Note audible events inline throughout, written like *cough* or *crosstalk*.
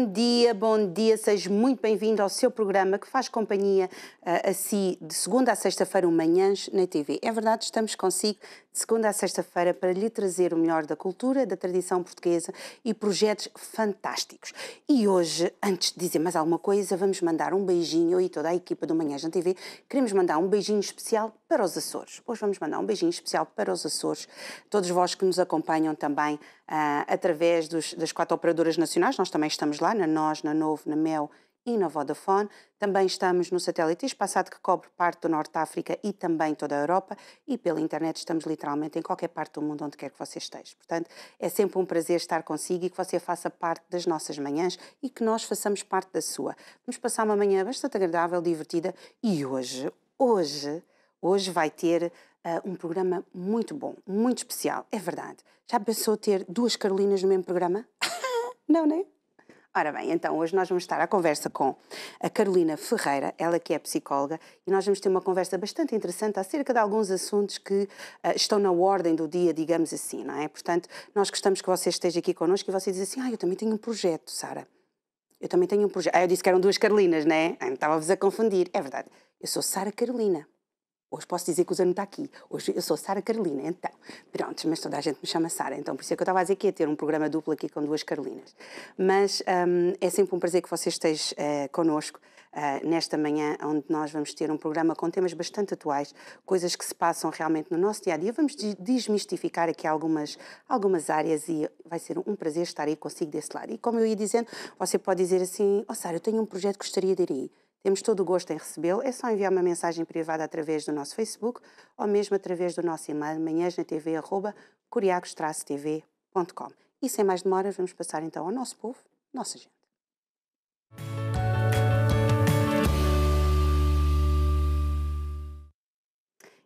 Bom dia, bom dia, seja muito bem-vindo ao seu programa que faz companhia uh, a si de segunda a sexta-feira, um manhãs na TV. É verdade, estamos consigo de segunda a sexta-feira para lhe trazer o melhor da cultura, da tradição portuguesa e projetos fantásticos. E hoje, antes de dizer mais alguma coisa, vamos mandar um beijinho, eu e toda a equipa do Manhãs na TV, queremos mandar um beijinho especial para os Açores. Hoje vamos mandar um beijinho especial para os Açores, todos vós que nos acompanham também uh, através dos, das quatro operadoras nacionais. Nós também estamos lá, na NOS, na Novo, na Mel e na Vodafone. Também estamos no satélite espaçado que cobre parte do Norte de África e também toda a Europa. E pela internet estamos literalmente em qualquer parte do mundo onde quer que você esteja. Portanto, é sempre um prazer estar consigo e que você faça parte das nossas manhãs e que nós façamos parte da sua. Vamos passar uma manhã bastante agradável, divertida e hoje, hoje hoje vai ter uh, um programa muito bom, muito especial, é verdade. Já pensou ter duas Carolinas no mesmo programa? *laughs* não, é? Ora bem, então hoje nós vamos estar à conversa com a Carolina Ferreira, ela que é psicóloga, e nós vamos ter uma conversa bastante interessante acerca de alguns assuntos que uh, estão na ordem do dia, digamos assim, não é? Portanto, nós gostamos que você esteja aqui connosco e você diz assim: Ah, eu também tenho um projeto, Sara. Eu também tenho um projeto. Ah, eu disse que eram duas Carolinas, não é? Estava-vos a confundir. É verdade. Eu sou Sara Carolina. Hoje posso dizer que o Zé não está aqui. Hoje eu sou Sara Carolina, então. Pronto, mas toda a gente me chama Sara, então por isso é que eu estava a dizer que ia ter um programa duplo aqui com duas Carolinas. Mas um, é sempre um prazer que você esteja uh, connosco uh, nesta manhã, onde nós vamos ter um programa com temas bastante atuais, coisas que se passam realmente no nosso dia a dia. Vamos desmistificar aqui algumas, algumas áreas e vai ser um prazer estar aí consigo desse lado. E como eu ia dizendo, você pode dizer assim: Ó oh, Sara, eu tenho um projeto que gostaria de ir aí. Temos todo o gosto em recebê-lo. É só enviar uma mensagem privada através do nosso Facebook ou mesmo através do nosso e-mail manhãsnatvcuriacos E sem mais demora, vamos passar então ao nosso povo, nossa gente.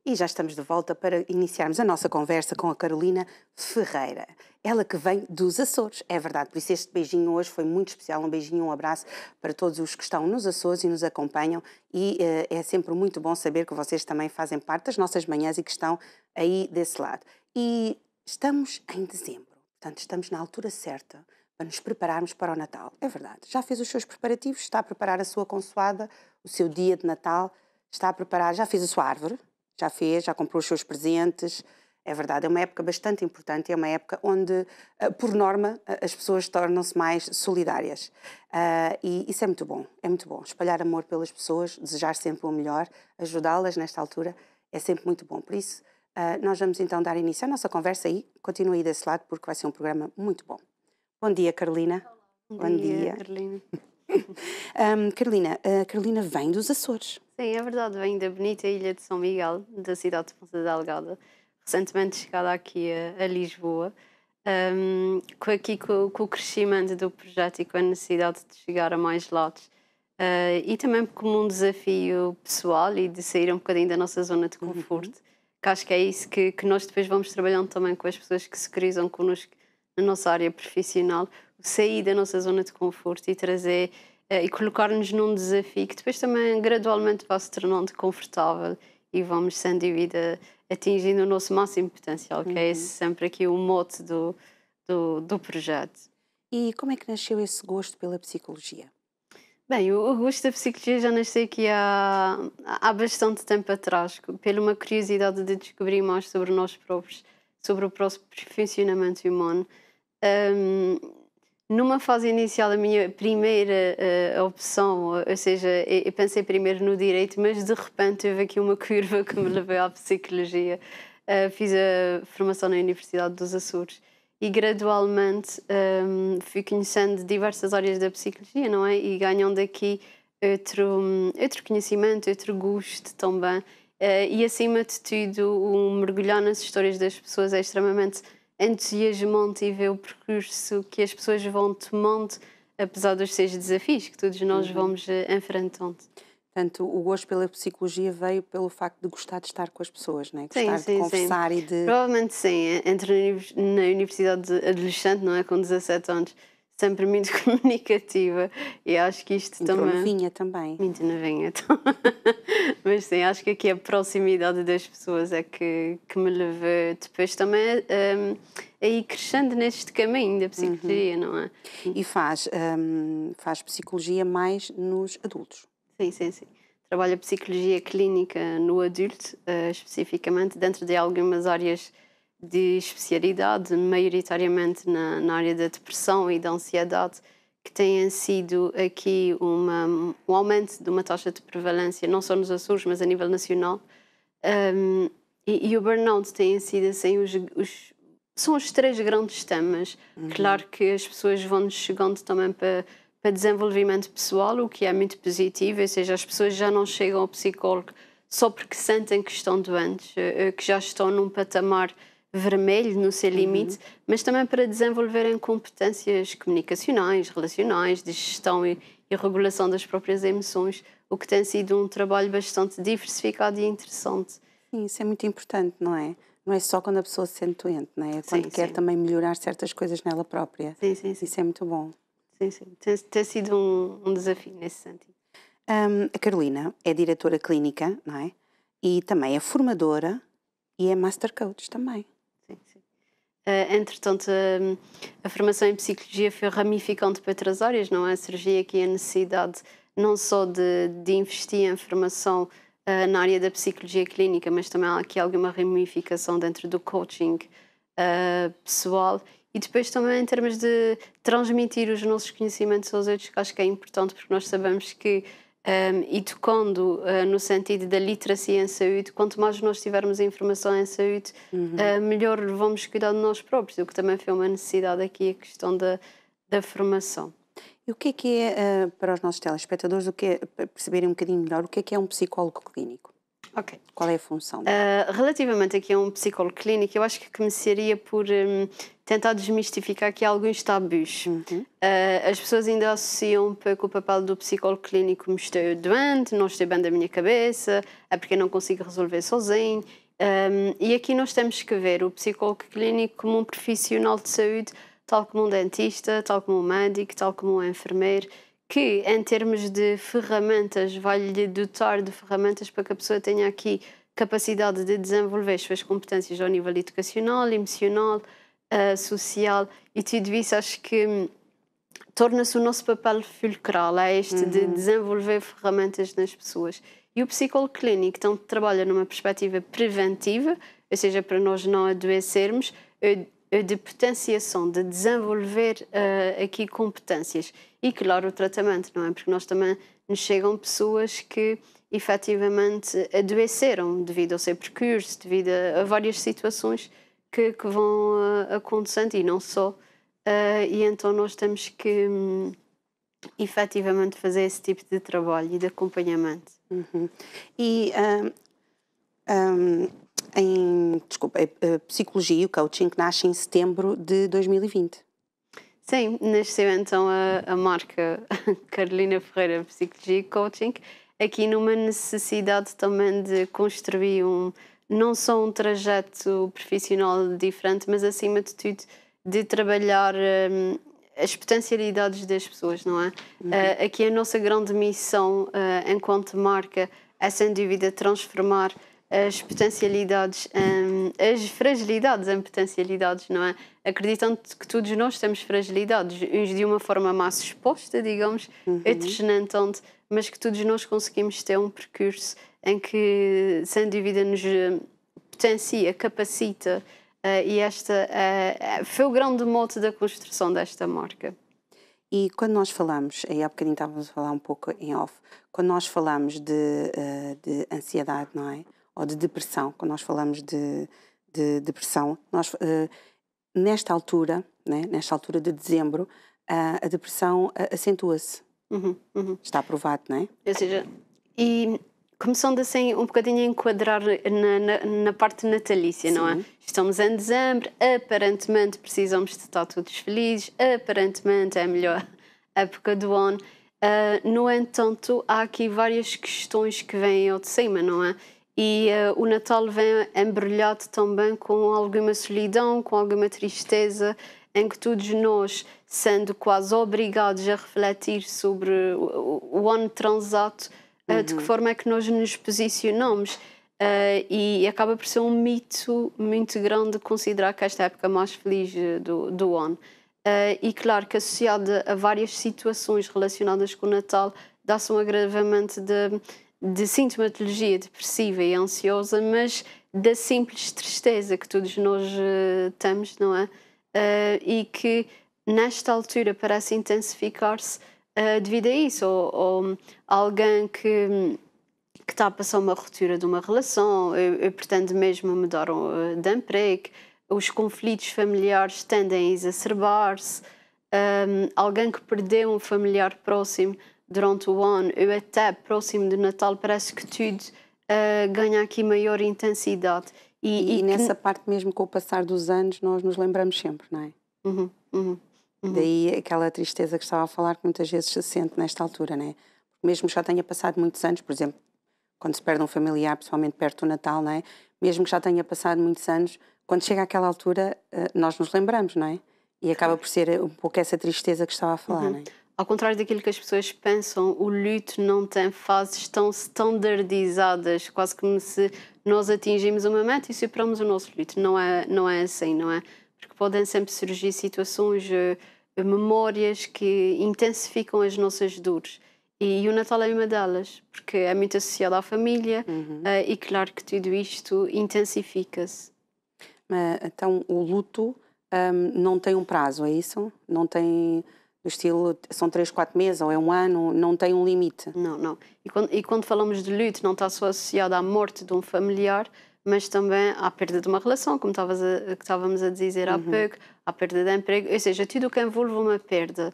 E já estamos de volta para iniciarmos a nossa conversa com a Carolina Ferreira. Ela que vem dos Açores, é verdade. Por isso, este beijinho hoje foi muito especial. Um beijinho, um abraço para todos os que estão nos Açores e nos acompanham. E uh, é sempre muito bom saber que vocês também fazem parte das nossas manhãs e que estão aí desse lado. E estamos em dezembro, portanto, estamos na altura certa para nos prepararmos para o Natal. É verdade. Já fez os seus preparativos? Está a preparar a sua consoada, o seu dia de Natal? Está a preparar? Já fez a sua árvore? já fez, já comprou os seus presentes. É verdade, é uma época bastante importante, é uma época onde, eh, por norma, eh, as pessoas tornam-se mais solidárias. Uh, e isso é muito bom, é muito bom. Espalhar amor pelas pessoas, desejar sempre o melhor, ajudá-las nesta altura, é sempre muito bom. Por isso, uh, nós vamos então dar início à nossa conversa aí. Continua aí desse lado, porque vai ser um programa muito bom. Bom dia, Carolina. Olá. Bom, bom dia, dia, Carolina. *laughs* um, *laughs* Carolina, a Carolina vem dos Açores. Sim, é verdade, vem da bonita ilha de São Miguel, da cidade de Ponta Delgada, recentemente chegada aqui a, a Lisboa. Um, aqui com, com, o crescimento do projeto e com a necessidade de chegar a mais lados. Uh, ah, e também como um desafio pessoal e de sair um bocadinho da nossa zona de conforto, uhum. que acho que é isso que, que nós depois vamos trabalhando também com as pessoas que se cruzam connosco na nossa área profissional, sair da nossa zona de conforto e trazer eh, e colocar-nos num desafio que depois também gradualmente vai se tornando confortável e vamos, sem dúvida, atingindo o nosso máximo potencial, que é uhum. é esse, sempre aqui o mote do, do, do, projeto. E como é que nasceu esse gosto pela psicologia? Bem, o, o gosto da psicologia já nasceu aqui há, há bastante tempo atrás, pela uma curiosidade de descobrir mais sobre nós próprios, sobre o próprio funcionamento humano. Um, numa fase inicial, a minha primeira uh, opção, ou seja, eu pensei primeiro no direito, mas de repente teve aqui uma *laughs* curva que me levou à psicologia. Uh, fiz a formação na Universidade dos Açores e gradualmente um, ehm, fui conhecendo diversas áreas da psicologia, não é? E ganhando aqui outro, outro conhecimento, outro gosto também. Uh, e acima de tudo, o mergulhar nas histórias das pessoas é extremamente entusiasmante e ver o percurso que as pessoas vão tomando, apesar dos seus desafios que todos nós uhum. vamos eh, enfrentando. Portanto, o gosto pela psicologia veio pelo facto de gostar de estar com as pessoas, não é? Gostar sim, sim, de conversar sim. e de... Provavelmente sim. Entro na Universidade de Adolescente, não é? Com 17 anos sempre muito *laughs* comunicativa e acho que isto muito também. novinha também. Muito novinha também. *laughs* Mas sim, acho que aqui a proximidade das pessoas é que, que me levou depois também um, a ir crescendo neste caminho da uhum. psicologia, uhum. não é? E faz, um, faz psicologia mais nos adultos. Sim, sim, sim. Trabalho a psicologia clínica no adulto, uh, especificamente, dentro de algumas áreas de especialidade, maioritariamente na, na área da depressão e da ansiedade, que têm sido aqui uma, um aumento de uma taxa de prevalência, não só nos Açores, mas a nível nacional. Um, e, e, o burnout têm sido assim os, os, são os três grandes temas. Uhum. Claro que as pessoas vão chegando também para, para desenvolvimento pessoal, o que é muito positivo, ou seja, as pessoas já não chegam ao psicólogo só porque sentem que estão doentes, eh, eh, que já estão num patamar vermelho no seu uhum. limite, uhum. mas também para desenvolverem competências comunicacionais, relacionais, de gestão e, e, regulação das próprias emoções, o que tem sido um trabalho bastante diversificado e interessante. Sim, isso é muito importante, não é? Não é só quando a pessoa se sente doente, não é? é quando sim, quer sim. também melhorar certas coisas nela própria. Sim, sim, sim. Isso é muito bom. Sim, sim. Tem, tem sido um, um, desafio nesse sentido. Um, a Carolina é diretora clínica, não é? E também é formadora e é master coach também. Uh, entretanto, hum, a, formação em psicologia foi ramificante para outras áreas, não é? Surgia aqui a necessidade não só de, de investir em formação uh, na área da psicologia clínica, mas também há aqui alguma ramificação dentro do coaching eh, pessoal e depois também em termos de transmitir os nossos conhecimentos aos outros, que acho que é importante porque nós sabemos que um, educando uh, ah, no sentido da literacia em saúde, quanto mais nós tivermos informação em saúde, uhum. uh, melhor vamos cuidar de nós próprios, o que também foi uma necessidade aqui, a questão da, da formação. E o que é que é, uh, para os nossos telespectadores, o que é, para perceberem um bocadinho melhor, o que é que é um psicólogo clínico? Ok. Qual é a função? Uh, relativamente aqui a um psicólogo clínico, eu acho que começaria por um, tentar desmistificar aqui alguns tabus. Uhum. Uh, as pessoas ainda associam um pouco o papel do psicólogo clínico como estou doente, não estou bem da minha cabeça, é porque não consigo resolver sozinho. Um, e aqui nós temos que ver o psicólogo clínico como um profissional de saúde, tal como um dentista, tal como um médico, tal como um enfermeiro que, em termos de ferramentas, vai-lhe dotar de ferramentas para que a pessoa tenha aqui capacidade de desenvolver as suas competências ao nível educacional, emocional, uh, social e tudo isso acho que hum, torna-se o nosso papel fulcral, é este uhum. de desenvolver ferramentas nas pessoas. E o psicólogo clínico então, trabalha numa perspectiva preventiva, ou seja, para nós não adoecermos, de potenciação, de desenvolver uh, aqui competências e, claro, o tratamento, não é? Porque nós também nos chegam pessoas que efetivamente adoeceram devido ao seu percurso, devido a, várias situações que, que vão eh, acontecendo e não só. Uh, e então nós temos que um, efetivamente fazer esse tipo de trabalho e de acompanhamento. Uhum. E um, um, em desculpa, eh, psicologia, o coaching nasce em setembro de 2020. Sim, nasceu então a, a marca *laughs* Carolina Ferreira Psicologia e Coaching, aqui numa necessidade também de construir um, não só um trajeto profissional diferente, mas acima de tudo de trabalhar um, as potencialidades das pessoas, não é? Uh, aqui a nossa grande missão uh, enquanto marca é sem dúvida transformar as potencialidades, hum, as fragilidades em potencialidades, não é? Acreditam que todos nós temos fragilidades, uns de uma forma mais exposta, digamos, uhum. outros não tanto, mas que todos nós conseguimos ter um percurso em que, sem dúvida, nos hum, potencia, capacita, uh, e esta uh, foi o grande mote da construção desta marca. E quando nós falamos, aí há bocadinho estávamos a falar um pouco em off, quando nós falamos de, de ansiedade, não é? ou de depressão, quando nós falamos de, de depressão, nós, uh, nesta altura, né, nesta altura de dezembro, uh, a depressão uh, acentua-se. Uhum, uhum. Está aprovado, não é? Ou seja, e começando assim um bocadinho a enquadrar na, na, na parte natalícia, Sim. não é? Estamos em dezembro, aparentemente precisamos de estar todos felizes, aparentemente é a melhor *laughs* época do ano. Uh, no entanto, há aqui várias questões que vêm ao de cima, não é? E uh, o Natal vem embrulhado também com alguma solidão, com alguma tristeza, em que todos nós, sendo quase obrigados a refletir sobre o, o, ano transato, uhum. de que uhum. forma é que nós nos posicionamos. Uh, e acaba por ser um mito muito grande considerar que esta é a época mais feliz do, do ano. Uh, e claro que associada a várias situações relacionadas com o Natal, dá-se um agravamento de de sintomatologia depressiva e ansiosa, mas da simples tristeza que todos nós uh, não é? Uh, e que nesta altura parece intensificar-se uh, devido a isso, ou, ou, alguém que, que está a passar uma ruptura de uma relação, eu, eu pretendo mesmo mudar de emprego, os conflitos familiares tendem a exacerbar-se, um, alguém que perdeu um familiar próximo durante o ano ou até próximo do Natal, parece que tudo uh, ganha aqui maior intensidade. E, e, e nessa que... parte, mesmo com o passar dos anos, nós nos lembramos sempre, não é? Uhum, uhum, uhum. Daí aquela tristeza que estava a falar, que muitas vezes se sente nesta altura, não é? Mesmo que já tenha passado muitos anos, por exemplo, quando se perde um familiar, principalmente perto do Natal, não é? Mesmo que já tenha passado muitos anos, quando chega àquela altura, eh, nós nos lembramos, não é? E acaba por ser um pouco essa tristeza que estava a falar, uhum. não é? Ao contrário daquilo que as pessoas pensam, o luto não tem fases tão standardizadas, quase como se nós atingimos uma meta e superamos o nosso luto. Não é, não é assim, não é? Porque podem sempre surgir situações, eh, memórias que intensificam as nossas dores. E, o Natal é uma delas, porque é muito associado à família uhum. Eh, e claro que tudo isto intensifica-se. Eh, então, o luto um, ehm, não tem um prazo, é isso? Não tem do estilo são três, quatro meses ou é um ano, não tem um limite. Não, não. E quando, e quando falamos de luto, não está só associado à morte de um familiar, mas também à perda de uma relação, como a, que estávamos a dizer há uhum. pouco, à perda de emprego, ou seja, tudo o que envolve uma perda.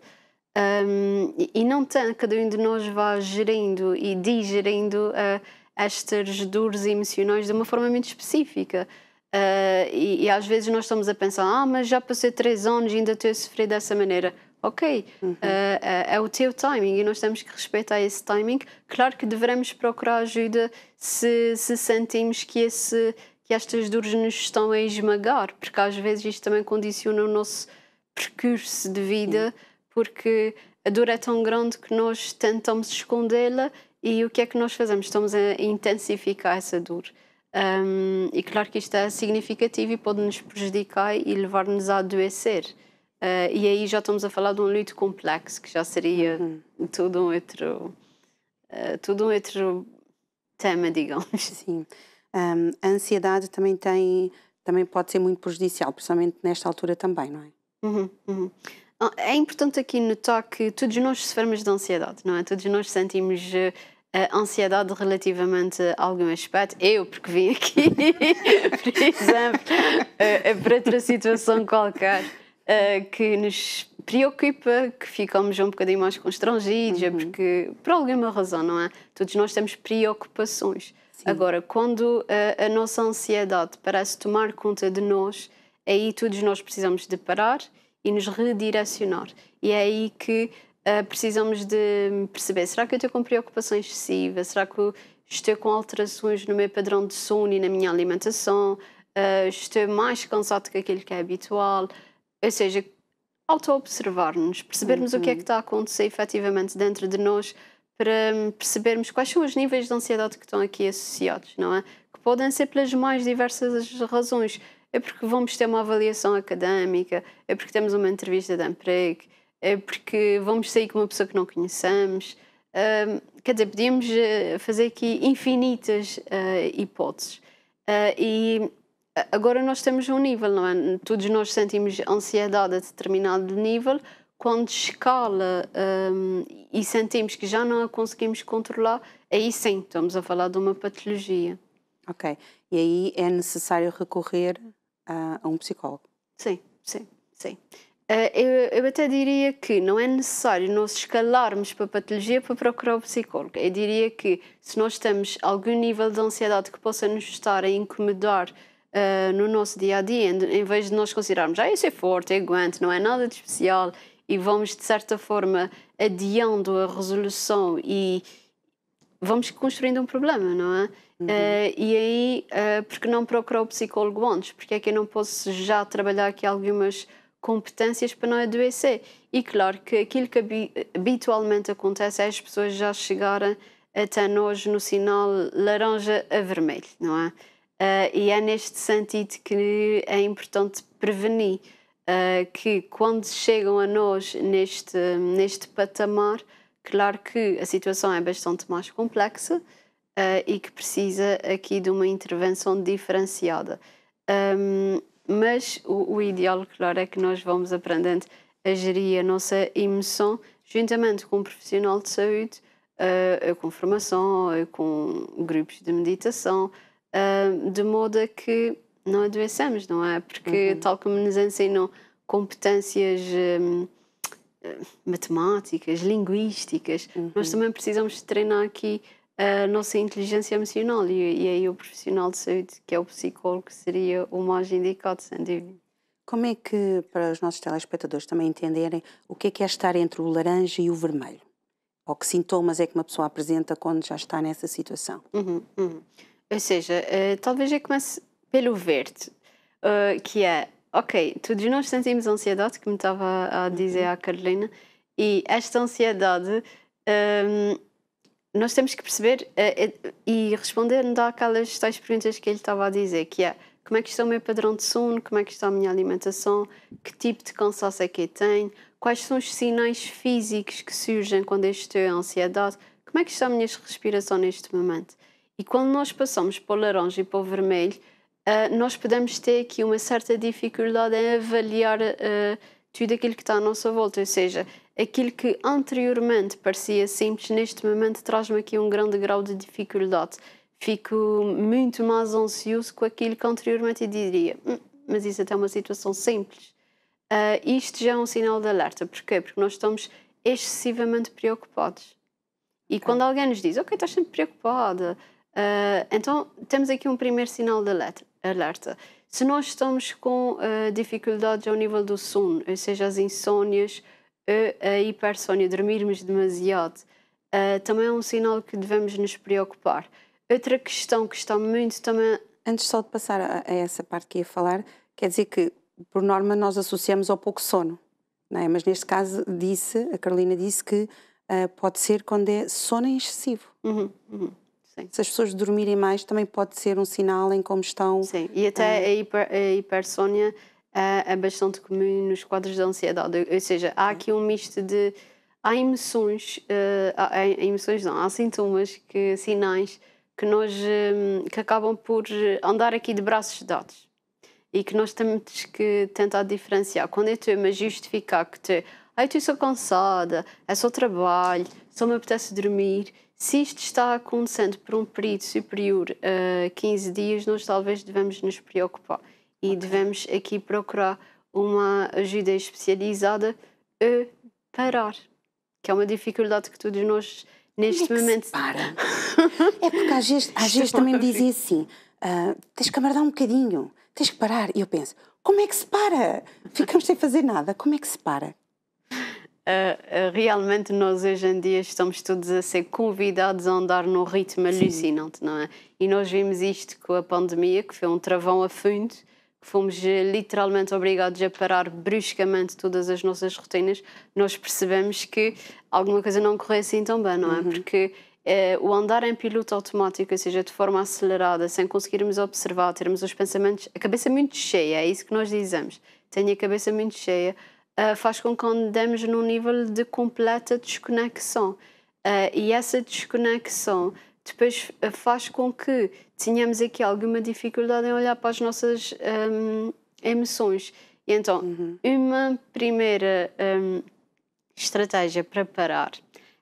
Um, e, não tem, cada um de nós vá gerindo e digerindo uh, estas dores emocionais de uma forma muito específica. Uh, e, e às vezes nós estamos a pensar, ah, mas já passei três anos e ainda estou a sofrer dessa maneira ok, uhum. uh, é o teu timing e nós temos que respeitar esse timing. Claro que devemos procurar ajuda se, se sentimos que, esse, que estas dores nos estão a esmagar, porque às vezes isto também condiciona o nosso percurso de vida, uhum. porque a dor é tão grande que nós tentamos escondê-la e o que é que nós fazemos? Estamos a intensificar essa dor. Um, e claro que isto é significativo e pode nos prejudicar e levar-nos a adoecer. Uh, e aí já estamos a falar de um luto complexo, que já seria todo um outro, uh, eh, todo um outro tema, *laughs* digamos. Sim. Um, a ansiedade também tem, também pode ser muito prejudicial, principalmente nesta altura também, não é? Uhum, uhum. Ah, é importante aqui notar que todos nós sofremos de ansiedade, não é? Todos nós sentimos uh, ansiedade relativamente a algum aspecto. Eu, porque vim aqui, *laughs* por exemplo, uh, para outra situação qualquer uh, que nos preocupa, que ficamos um bocadinho mais constrangidos, é uhum. porque, por alguma razão, não é? Todos nós temos preocupações. Sim. Agora, quando a, eh, a nossa ansiedade parece tomar conta de nós, é aí todos nós precisamos de parar e nos redirecionar. E é aí que uh, precisamos de perceber: será que eu estou com preocupação excessiva? Será que eu estou com alterações no meu padrão de sono e na minha alimentação? Uh, estou mais cansado que aquilo que é habitual? Ou seja, auto-observar-nos, percebermos uhum. o que é que uhum. está a acontecer efetivamente dentro de nós para hum, percebermos quais são os níveis de ansiedade que estão aqui associados, não é? Que podem ser pelas mais diversas razões. É porque vamos ter uma avaliação académica, é porque temos uma entrevista de emprego, é porque vamos sair com uma pessoa que não conhecemos. Um, quer dizer, podíamos eh, fazer aqui infinitas uh, hipóteses. Uh, e Agora nós temos um nível, não é? Todos nós sentimos ansiedade a determinado nível. Quando escala um, e sentimos que já não a conseguimos controlar, aí sim estamos a falar de uma patologia. Ok. E aí é necessário recorrer a, a um psicólogo? Sim, sim, sim. Eh, eu, eu, até diria que não é necessário nós escalarmos para a patologia para procurar o psicólogo. Eu diria que se nós temos algum nível de ansiedade que possa nos estar a incomodar uh, no nosso dia a dia, em vez de nós considerarmos, ah, isso é forte, é aguante, não é nada de especial, e vamos de certa forma adiando a resolução e vamos construindo um problema, não é? Uhum. Uh, e aí, uh, eh, porque não procurar o psicólogo antes? Porque é que eu não posso já trabalhar aqui algumas competências para não adoecer? E claro que aquilo que habitualmente acontece é as pessoas já chegarem até nós no sinal laranja a vermelho, não é? Uh, e é neste sentido que é importante prevenir uh, que quando chegam a nós neste, neste patamar, claro que a situação é bastante mais complexa uh, e que precisa aqui de uma intervenção diferenciada. Um, mas o, o, ideal, claro, é que nós vamos aprendendo a gerir a nossa emoção juntamente com um profissional de saúde, com formação, com grupos de meditação, uh, de modo a que não adoeçamos, não é? Porque, uhum. tal como nos ensinam competências um, ah, matemáticas, linguísticas, uhum. nós também precisamos treinar aqui a nossa inteligência emocional e, e, aí o profissional de saúde, que é o psicólogo, seria o mais indicado, sem dúvida. Como é que, para os nossos telespectadores também entenderem, o que é que é estar entre o laranja e o vermelho? Ou que sintomas é que uma pessoa apresenta quando já está nessa situação? Uhum, uhum. Ou seja, uh, talvez eu comece pelo verde, uh, que é, ok, todos nós sentimos ansiedade, como estava a dizer uhum. a Carolina, e esta ansiedade um, ehm, nós temos que perceber uh, e responder àquelas tais perguntas que ele estava a dizer, que é como é que está o meu padrão de sono, como é que está a minha alimentação, que tipo de cansaço é que eu tenho, quais são os sinais físicos que surgem quando eu estou em ansiedade, como é que está a minha respiração neste momento. E quando nós passamos para o laranja e para o vermelho, uh, nós podemos ter aqui uma certa dificuldade em avaliar uh, tudo aquilo que está à nossa volta, ou seja, aquilo que anteriormente parecia simples, neste momento traz-me aqui um grande grau de dificuldade. Fico muito mais ansioso com aquilo que anteriormente eu diria, hum, mas isso até é uma situação simples. Uh, isto já é um sinal de alerta. Porquê? Porque nós estamos excessivamente preocupados. E okay. quando alguém nos diz, ok, estás sempre preocupada, Uh, então, temos aqui um primeiro sinal de alerta. Se nós estamos com uh, dificuldades ao nível do sono, ou seja, as insônias, a hipersónia, dormirmos demasiado, uh, também é um sinal que devemos nos preocupar. Outra questão que está muito também. Antes só de passar a, a essa parte que ia falar, quer dizer que, por norma, nós associamos ao pouco sono, não é? mas neste caso, disse, a Carolina disse que pode ser quando é sono excessivo. Uhum, uhum. Sim. Se as pessoas dormirem mais, também pode ser um sinal em como estão. Sim, e até eh, a, hiper, a hipersónia é, é, bastante comum nos quadros de ansiedade. Ou seja, há aqui um misto de. Há emoções, uh, há, emoções não, há sintomas, que, sinais que nós um, que acabam por andar aqui de braços dados e que nós temos que tentar diferenciar. Quando eu estou a justificar que estou, ah, estou cansada, é só trabalho, só me apetece dormir, se isto está acontecendo por um período superior a 15 dias, nós talvez devemos nos preocupar e okay. devemos aqui procurar uma ajuda especializada a parar, que é uma dificuldade que todos nós neste é momento. para! *laughs* é porque às vezes, às vezes também me dizem assim: ah, tens que amardar um bocadinho, tens que parar. E eu penso: como é que se para? Ficamos sem fazer nada, como é que se para? Eh, eh, realmente nós hoje em dia estamos todos a ser convidados a andar num ritmo alucinante, não é? E nós vimos isto com a pandemia, que foi um travão a fundo, que fomos eh, literalmente obrigados a parar bruscamente todas as nossas rotinas. Nós percebemos que alguma coisa não corria assim tão bem, não é? Uhum. Porque o andar em piloto automático, ou seja, de forma acelerada, sem conseguirmos observar, termos os pensamentos, a cabeça muito cheia, é isso que nós dizemos. Tenho a cabeça muito cheia eh, faz com que andemos num nível de completa desconexão. Uh, e essa desconexão depois eh, faz com que tenhamos aqui alguma dificuldade em olhar para as nossas um, ehm, emoções. E então, uhum. uma primeira um, ehm, estratégia para parar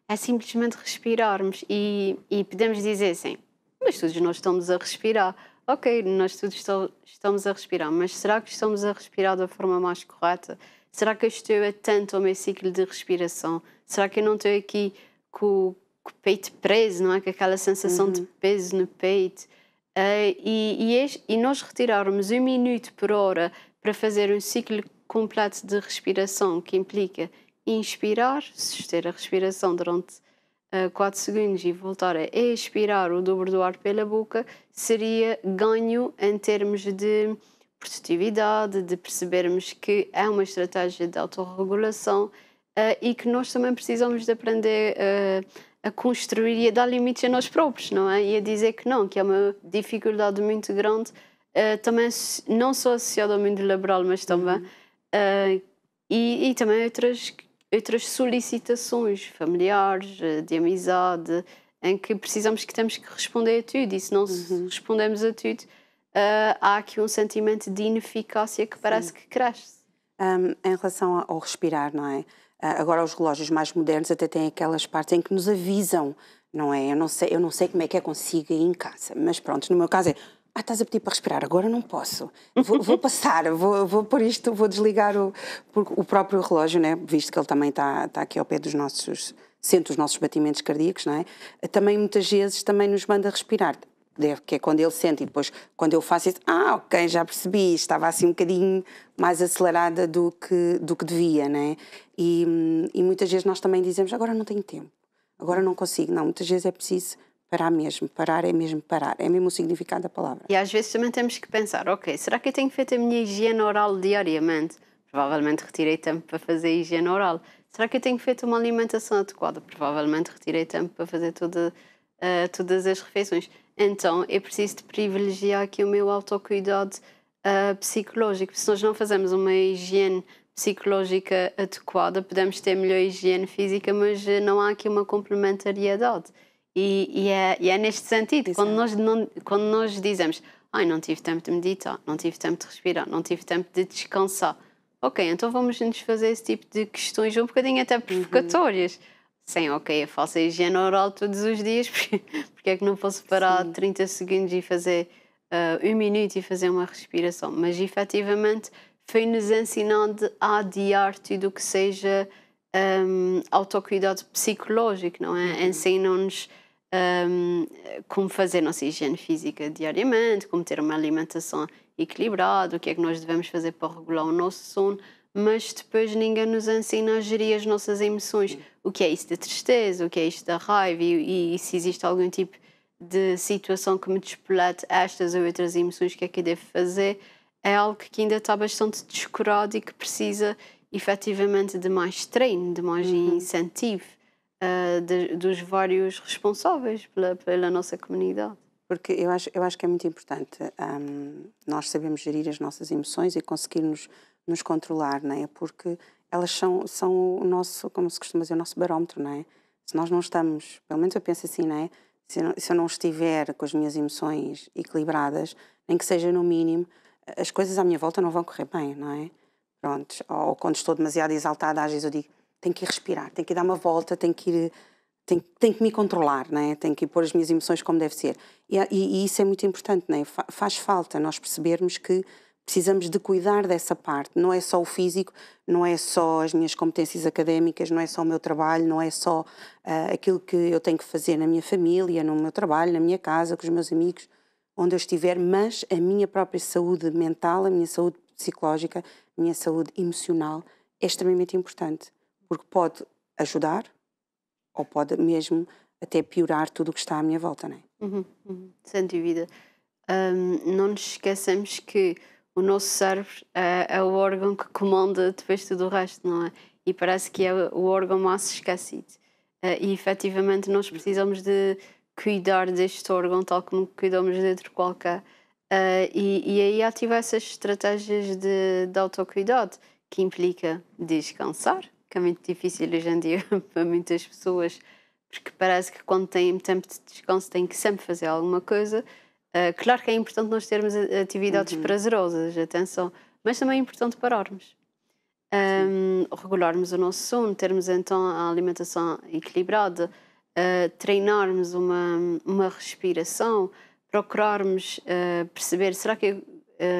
é simplesmente respirarmos e, e podemos dizer assim, mas todos nós estamos a respirar. Ok, nós todos estamos a respirar, mas será que estamos a respirar da forma mais correta? Será que eu estou é atento ao meu ciclo de respiração? Será que eu não estou aqui com, com o peito preso, não é? Com aquela sensação uhum. de peso no peito? Uh, e, e, este, e nós retirarmos um minuto por hora para fazer um ciclo completo de respiração, que implica inspirar, suster a respiração durante uh, eh, 4 segundos e voltar a expirar o dobro do ar pela boca, seria ganho em termos de produtividade, de percebermos que é uma estratégia de autorregulação uh, e que nós também precisamos de aprender uh, a construir e a dar limites a nós próprios, não é? E a dizer que não, que é uma dificuldade muito grande, uh, também não só associada ao mundo laboral, mas também. Uhum. E, e, também outras, outras solicitações familiares, de amizade, em que precisamos que temos que responder a tudo. E se não uhum. respondemos a tudo, uh, há aqui um sentimento de ineficácia que parece Sim. que cresce. Um, em relação ao respirar, não é? Uh, agora os relógios mais modernos até têm aquelas partes em que nos avisam, não é? Eu não sei, eu não sei como é que é consigo ir em casa, mas pronto, no meu caso é ah, estás a pedir para respirar, agora não posso. Vou, vou passar, *laughs* vou, vou pôr isto, vou desligar o, o próprio relógio, né? visto que ele também está, está aqui ao pé dos nossos, sente os nossos batimentos cardíacos, não é? Também muitas vezes também nos manda respirar que é quando ele sente, e depois quando eu faço isso, ah, ok, já percebi, estava assim um bocadinho mais acelerada do que, do que devia, né? E, e muitas vezes nós também dizemos, agora não tenho tempo, agora não consigo, não, muitas vezes é preciso parar mesmo, parar é mesmo parar, é mesmo o significado da palavra. E às vezes também temos que pensar, ok, será que eu tenho feito a minha higiene oral diariamente? Provavelmente retirei tempo para fazer a higiene oral. Será que eu tenho feito uma alimentação adequada? Provavelmente retirei tempo para fazer toda, uh, eh, todas as refeições então é preciso de privilegiar aqui o meu autocuidado uh, psicológico. Se nós não fazemos uma higiene psicológica adequada, podemos ter melhor higiene física, mas ah, não há aqui uma complementariedade. E, e, é, e é, neste sentido, quando nós, não, quando nós dizemos Ai, não tive tempo de meditar, não tive tempo de respirar, não tive tempo de descansar. Ok, então vamos nos fazer esse tipo de questões um bocadinho até uhum. provocatórias. Uhum Sim, ok, a falsa higiene oral todos os dias, *laughs* porque, porque é que não posso parar Sim. 30 segundos e fazer uh, um minuto e fazer uma respiração? Mas efetivamente foi-nos ensinado a adiar tudo o que seja um, ehm, autocuidado psicológico, não é? Uhum. Ensinam-nos um, ehm, como fazer nossa higiene física diariamente, como ter uma alimentação equilibrada, o que é que nós devemos fazer para regular o nosso sono mas depois ninguém nos ensina a gerir as nossas emoções. O que é isso da tristeza, o que é isto da raiva e, e se existe algum tipo de situação que me despolete estas ou outras emoções, o que é que eu devo fazer? É algo que ainda está bastante descurado e que precisa efetivamente de mais treino, de mais uhum. incentivo uh, de, dos vários responsáveis pela, pela nossa comunidade. Porque eu acho, eu acho que é muito importante um, nós sabermos gerir as nossas emoções e conseguirmos nos controlar, não é? Porque elas são, são o nosso, como se costuma dizer, o nosso barómetro, não é? Se nós não estamos, pelo menos eu penso assim, não é? Se, se eu não estiver com as minhas emoções equilibradas, nem que seja no mínimo, as coisas à minha volta não vão correr bem, não é? Pronto, ou quando estou demasiado exaltada, às vezes eu digo, tenho que ir respirar, tenho que ir dar uma volta, tenho que ir, tenho, que me controlar, não é? Tenho que ir pôr as minhas emoções como deve ser. E, e, e isso é muito importante, não é? Fa faz falta nós percebermos que precisamos de cuidar dessa parte. Não é só o físico, não é só as minhas competências académicas, não é só o meu trabalho, não é só uh, aquilo que eu tenho que fazer na minha família, no meu trabalho, na minha casa, com os meus amigos, onde eu estiver, mas a minha própria saúde mental, a minha saúde psicológica, a minha saúde emocional é extremamente importante, porque pode ajudar ou pode mesmo até piorar tudo o que está à minha volta, não é? Uhum, uhum, sem dúvida. Um, não nos esqueçamos que o nosso cérebro é, é, o órgão que comanda depois tudo o resto, não é? E parece que é o órgão mais esquecido. Eh, e efetivamente nós precisamos de cuidar deste órgão tal como cuidamos de outro qualquer. Eh, e, e aí ativa essas estratégias de, de autocuidado, que implica descansar, que é muito difícil hoje em dia *laughs* para muitas pessoas, porque parece que quando têm tempo de descanso têm que sempre fazer alguma coisa. Eh, claro que é importante nós termos atividades uhum. prazerosas, atenção, mas também é importante pararmos. Um, regularmos o nosso sono, termos então a alimentação equilibrada, uh, treinarmos uma, uma respiração, procurarmos uh, perceber: será que eu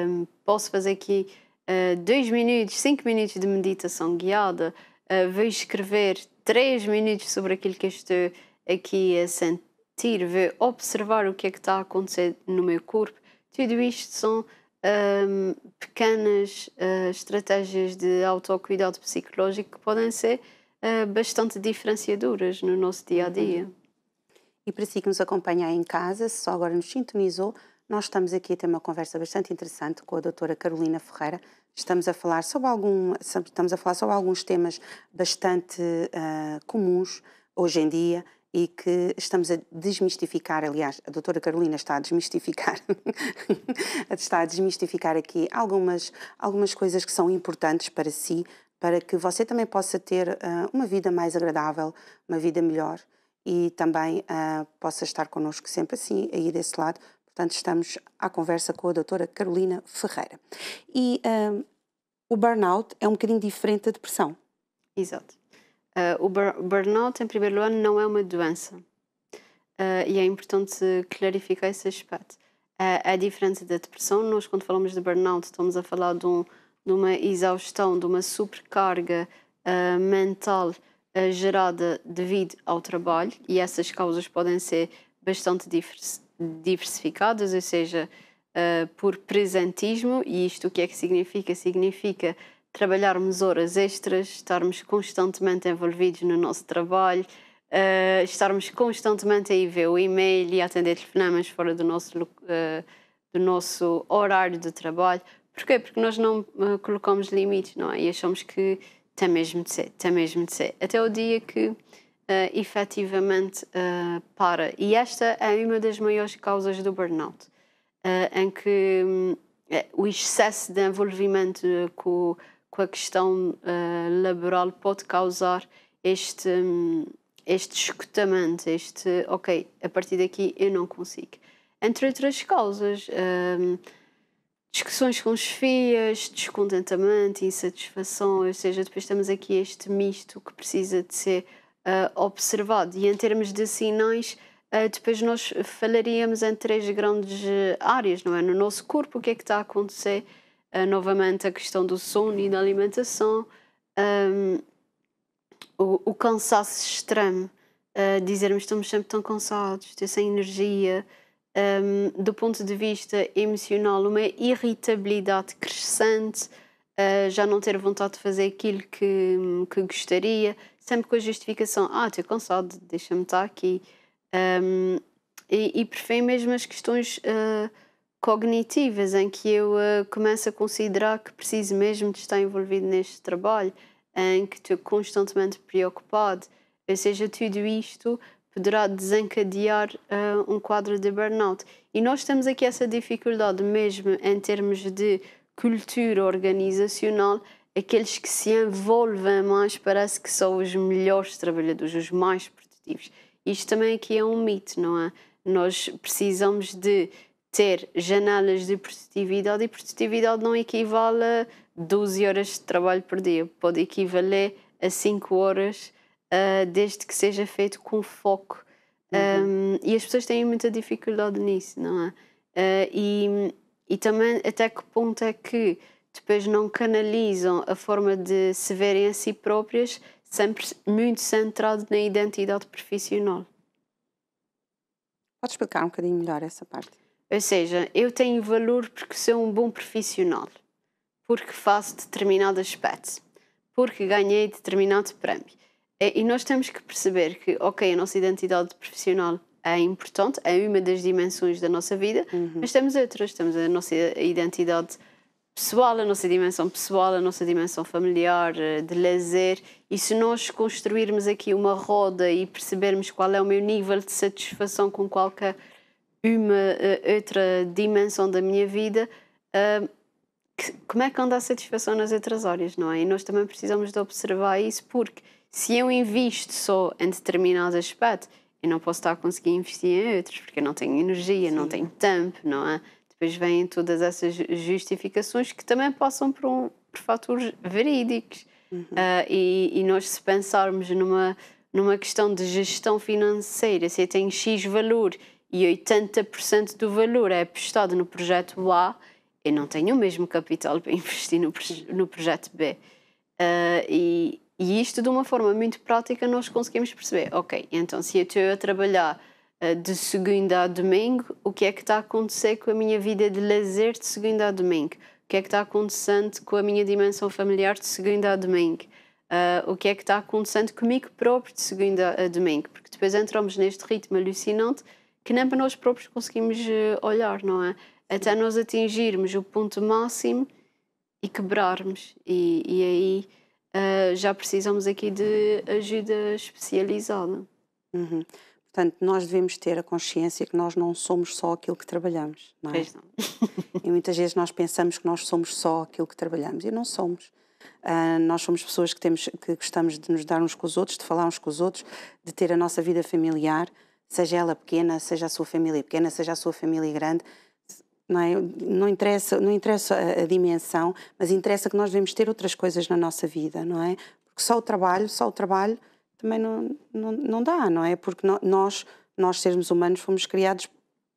um, posso fazer aqui uh, dois minutos, cinco minutos de meditação guiada? Uh, vou escrever três minutos sobre aquilo que estou aqui a sentir sentir, ver, observar o que é que está a acontecer no meu corpo, tudo isto são hum, pequenas uh, estratégias de autocuidado psicológico que podem ser uh, bastante diferenciadoras no nosso dia a dia. Uhum. E para si que nos acompanha em casa, se só agora nos sintonizou, nós estamos aqui a ter uma conversa bastante interessante com a doutora Carolina Ferreira. Estamos a falar sobre, algum, estamos a falar sobre alguns temas bastante uh, comuns hoje em dia e que estamos a desmistificar, aliás, a doutora Carolina está a desmistificar, *laughs* está a desmistificar aqui algumas, algumas coisas que são importantes para si, para que você também possa ter uh, uma vida mais agradável, uma vida melhor e também uh, possa estar connosco sempre assim, aí desse lado. Portanto, estamos à conversa com a doutora Carolina Ferreira. E uh, o burnout é um bocadinho diferente da depressão. Exato. Uh, o burnout, em primeiro lugar, não é uma doença. Uh, e é importante clarificar esse aspecto. Uh, é diferente da depressão. Nós, quando falamos de burnout, estamos a falar de, um, de uma exaustão, de uma supercarga uh, mental gerada devido ao trabalho. E essas causas podem ser bastante diversificadas, ou seja, por presentismo. E isto o que é que significa? Significa trabalharmos horas extras, estarmos constantemente envolvidos no nosso trabalho, uh, estarmos constantemente a ver o e-mail e atender telefonemas fora do nosso, uh, do nosso horário de trabalho. Porquê? Porque nós não uh, colocamos limites, não é? E achamos que tem mesmo de ser, tem mesmo de ser. Até o dia que uh, efetivamente uh, para. E esta é uma das maiores causas do burnout, uh, em que um, o excesso de envolvimento com com a questão uh, laboral pode causar este, um, este escutamento, este ok, a partir daqui eu não consigo. Entre outras causas, um, eh, discussões com os descontentamento, insatisfação, ou seja, depois temos aqui este misto que precisa de ser uh, observado. E em termos de sinais, uh, depois nós falaríamos em três grandes áreas, não é? No nosso corpo, o que é que está a acontecer? Eh, novamente a questão do sono e da alimentação, um, ehm, o, o, cansaço extremo, uh, dizermos estamos sempre tão cansados, estou sem energia, um, ehm, do ponto de vista emocional, uma irritabilidade crescente, uh, já não ter vontade de fazer aquilo que, que gostaria, sempre com a justificação: ah, estou cansado, deixa-me estar aqui. Um, ehm, e, e mesmo as questões uh, cognitivas em que eu uh, começo a considerar que preciso mesmo de estar envolvido neste trabalho, em que estou constantemente preocupado. Ou seja, tudo isto poderá desencadear uh, um quadro de burnout. E nós temos aqui essa dificuldade mesmo em termos de cultura organizacional. Aqueles que se envolvem mais parece que são os melhores trabalhadores, os mais produtivos. Isto também aqui é um mito, não é? Nós precisamos de ter janelas de produtividade e produtividade não equivale a 12 horas de trabalho por dia, pode equivaler a 5 horas, uh, desde que seja feito com foco. Uhum. Um, e as pessoas têm muita dificuldade nisso, não é? Uh, e, e também até que ponto é que depois não canalizam a forma de se verem a si próprias sempre muito centrado na identidade profissional. Pode explicar um bocadinho melhor essa parte? Ou seja, eu tenho valor porque sou um bom profissional, porque faço determinado aspecto, porque ganhei determinado prémio. E nós temos que perceber que, ok, a nossa identidade profissional é importante, é uma das dimensões da nossa vida, uhum. mas temos outras. Temos a nossa identidade pessoal, a nossa dimensão pessoal, a nossa dimensão familiar, eh, de lazer. E se nós construirmos aqui uma roda e percebermos qual é o meu nível de satisfação com qualquer uma eh, outra dimensão da minha vida, eh, que, como é que anda a satisfação nas outras áreas, não é? E nós também precisamos de observar isso, porque se eu invisto só em determinado aspecto, eu não posso estar a conseguir investir em outros, porque eu não tenho energia, Sim. não tenho tempo, não é? Depois vêm todas essas justificações que também passam por, um, por fatores verídicos. Uhum. Uh, e, e, nós, se pensarmos numa, numa questão de gestão financeira, se eu tenho X valor e 80% do valor é apostado no projeto A, eu não tenho o mesmo capital *laughs* para investir no, no projeto B. Uh, e, e, isto, de uma forma muito prática, nós conseguimos perceber: ok, então se eu estou a trabalhar uh, de segunda a domingo, o que é que está a acontecer com a minha vida de lazer de segunda a domingo? O que é que está acontecendo com a minha dimensão familiar de segunda a domingo? Uh, o que é que está acontecendo comigo próprio de segunda a domingo? Porque depois entramos neste ritmo alucinante que nem para nós próprios conseguimos eh, olhar, não é? Até nós atingirmos o ponto máximo e quebrarmos. E, e aí uh, já precisamos aqui de ajuda especializada. Uhum. Portanto, nós devemos ter a consciência que nós não somos só aquilo que trabalhamos, não é? Pois não. *laughs* e muitas vezes nós pensamos que nós somos só aquilo que trabalhamos e não somos. Uh, nós somos pessoas que, temos, que gostamos de nos dar uns com os outros, de falar uns com os outros, de ter a nossa vida familiar, seja ela pequena, seja a sua família pequena, seja a sua família grande, não, é? não interessa, não interessa a, a, dimensão, mas interessa que nós devemos ter outras coisas na nossa vida, não é? Porque só o trabalho, só o trabalho também não, não, não dá, não é? Porque nós, nós seres humanos, fomos criados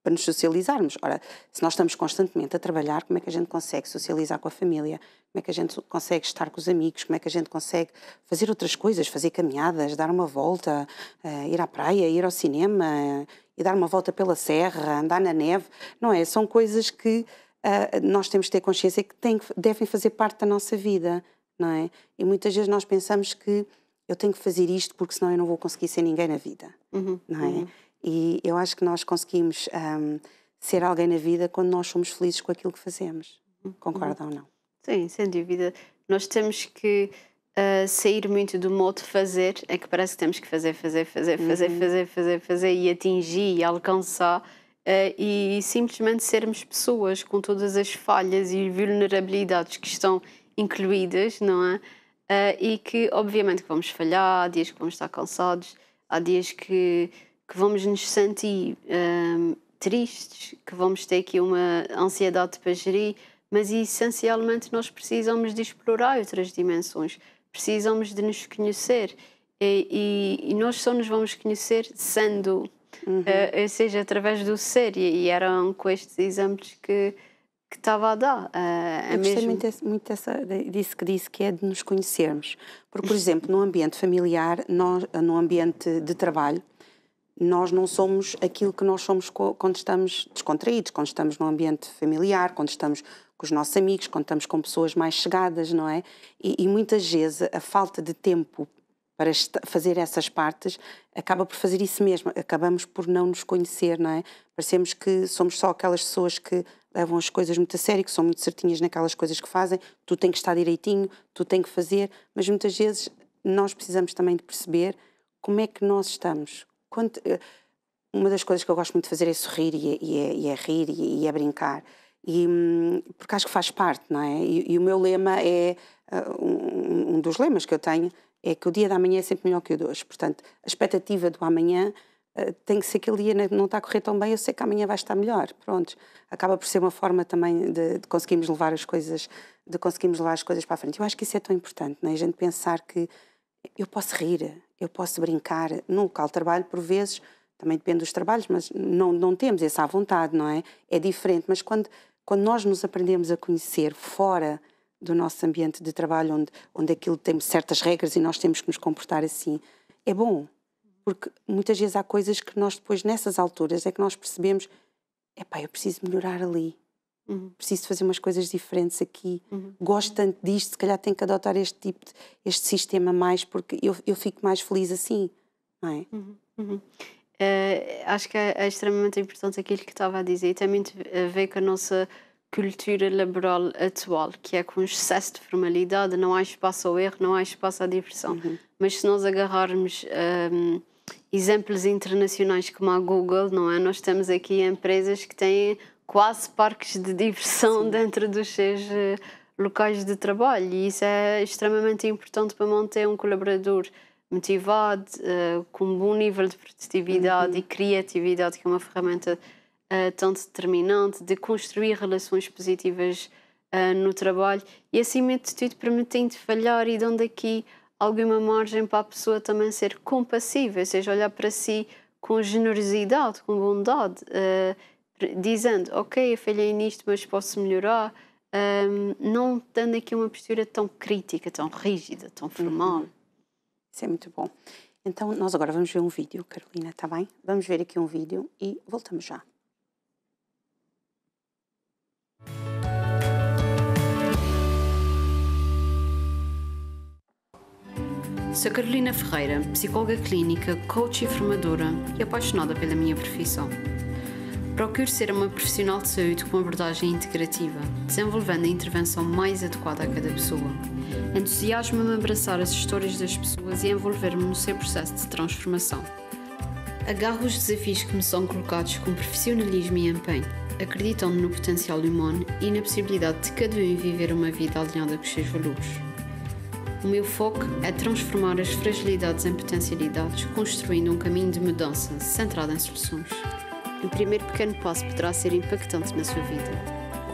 para nos socializarmos. Ora, se nós estamos constantemente a trabalhar, como é que a gente consegue socializar com a família? Como é que a gente consegue estar com os amigos? Como é que a gente consegue fazer outras coisas, fazer caminhadas, dar uma volta, eh, ir à praia, ir ao cinema, eh, e dar uma volta pela serra, andar na neve? Não é? São coisas que eh, nós temos que ter consciência que, têm, devem fazer parte da nossa vida, não é? E muitas vezes nós pensamos que eu tenho que fazer isto porque senão eu não vou conseguir ser ninguém na vida, uhum, não é? Uhum. E eu acho que nós conseguimos um, ser alguém na vida quando nós somos felizes com aquilo que fazemos. Uhum. Concorda uhum. ou não? Sim, sem dúvida. Nós temos que uh, sair muito do modo fazer, é que parece que temos que fazer, fazer, fazer, fazer, uhum. fazer, fazer, fazer e atingir e alcançar. Uh, ah, e, e, simplesmente sermos pessoas com todas as falhas e vulnerabilidades que estão incluídas, não é? Uh, e que obviamente que vamos falhar, há dias que vamos estar cansados, há dias que que vamos nos sentir hum, tristes, que vamos ter aqui uma ansiedade para gerir, mas essencialmente nós precisamos de explorar outras dimensões, precisamos de nos conhecer e, e, e nós só nos vamos conhecer sendo, uhum. uh, ou seja, através do ser e, e, eram com estes exemplos que que estava a dar. Uh, eh, a é Eu gostei mesmo... muito, muito dessa, disso que disse, que é de nos conhecermos. Porque, por exemplo, no ambiente familiar, no ambiente de trabalho, nós não somos aquilo que nós somos quando estamos descontraídos, quando estamos num ambiente familiar, quando estamos com os nossos amigos, quando estamos com pessoas mais chegadas, não é? E, e muitas vezes a falta de tempo para fazer essas partes acaba por fazer isso mesmo, acabamos por não nos conhecer, não é? Parecemos que somos só aquelas pessoas que levam as coisas muito a sério, que são muito certinhas naquelas coisas que fazem, tu tem que estar direitinho, tu tem que fazer, mas muitas vezes nós precisamos também de perceber como é que nós estamos, quando, eh, uma das coisas que eu gosto muito de fazer é sorrir e, é, e, é, e é, rir e, e, é brincar. E, hum, porque acho que faz parte, não é? E, o meu lema é. Eh, um, um, dos lemas que eu tenho é que o dia da manhã é sempre melhor que o de hoje. Portanto, a expectativa do amanhã uh, tem que ser aquele dia não está a correr tão bem, eu sei que amanhã vai estar melhor. Pronto. Acaba por ser uma forma também de, de conseguirmos levar as coisas de conseguirmos levar as coisas para a frente. Eu acho que isso é tão importante, não é? A gente pensar que eu posso rir, eu posso brincar. No local de trabalho, por vezes, também depende dos trabalhos, mas não, não temos essa à vontade, não é? É diferente, mas quando, quando nós nos aprendemos a conhecer fora do nosso ambiente de trabalho, onde, onde aquilo tem certas regras e nós temos que nos comportar assim, é bom. Porque muitas vezes há coisas que nós depois, nessas alturas, é que nós percebemos, é pá, eu preciso melhorar ali. Uhum. Preciso fazer umas coisas diferentes aqui. Uhum. Gosto tanto disto, se calhar tenho que adotar este tipo de este sistema mais, porque eu, eu fico mais feliz assim, não é? Uhum. Uh, acho que é, é, extremamente importante aquilo que estava a dizer e tem muito a ver com a nossa cultura laboral atual, que é com excesso de formalidade, não há espaço ao erro, não há espaço à diversão. Uhum. Mas se nós agarrarmos um, ehm, exemplos internacionais como a Google, não é? Nós temos aqui empresas que têm quase parques de diversão Sim. dentro dos seus eh, locais de trabalho e isso é extremamente importante para manter um colaborador motivado, uh, com um bom nível de produtividade uhum. e criatividade, que é uma ferramenta uh, tão determinante de construir relações positivas uh, no trabalho e, assim, de tudo, permitindo falhar e dando aqui alguma margem para a pessoa também ser compassiva, ou seja, olhar para si com generosidade, com bondade dizendo, ok, eu falhei nisto, mas posso melhorar, um, não tendo aqui uma postura tão crítica, tão rígida, tão uhum. formal. Isso é muito bom. Então, nós agora vamos ver um vídeo, Carolina, está bem? Vamos ver aqui um vídeo e voltamos já. Sou Carolina Ferreira, psicóloga clínica, coach e formadora e apaixonada pela minha profissão. Procure ser uma profissional de saúde com uma abordagem integrativa, desenvolvendo a intervenção mais adequada a cada pessoa. Entusiasmo-me abraçar as histórias das pessoas e envolver-me no seu processo de transformação. Agarro os desafios que me são colocados com profissionalismo e empenho, acreditando no potencial humano e na possibilidade de cada um viver uma vida alinhada com os seus valores. O meu foco é transformar as fragilidades em potencialidades, construindo um caminho de mudança centrado em soluções. E o primeiro pequeno passo poderá ser impactante na sua vida.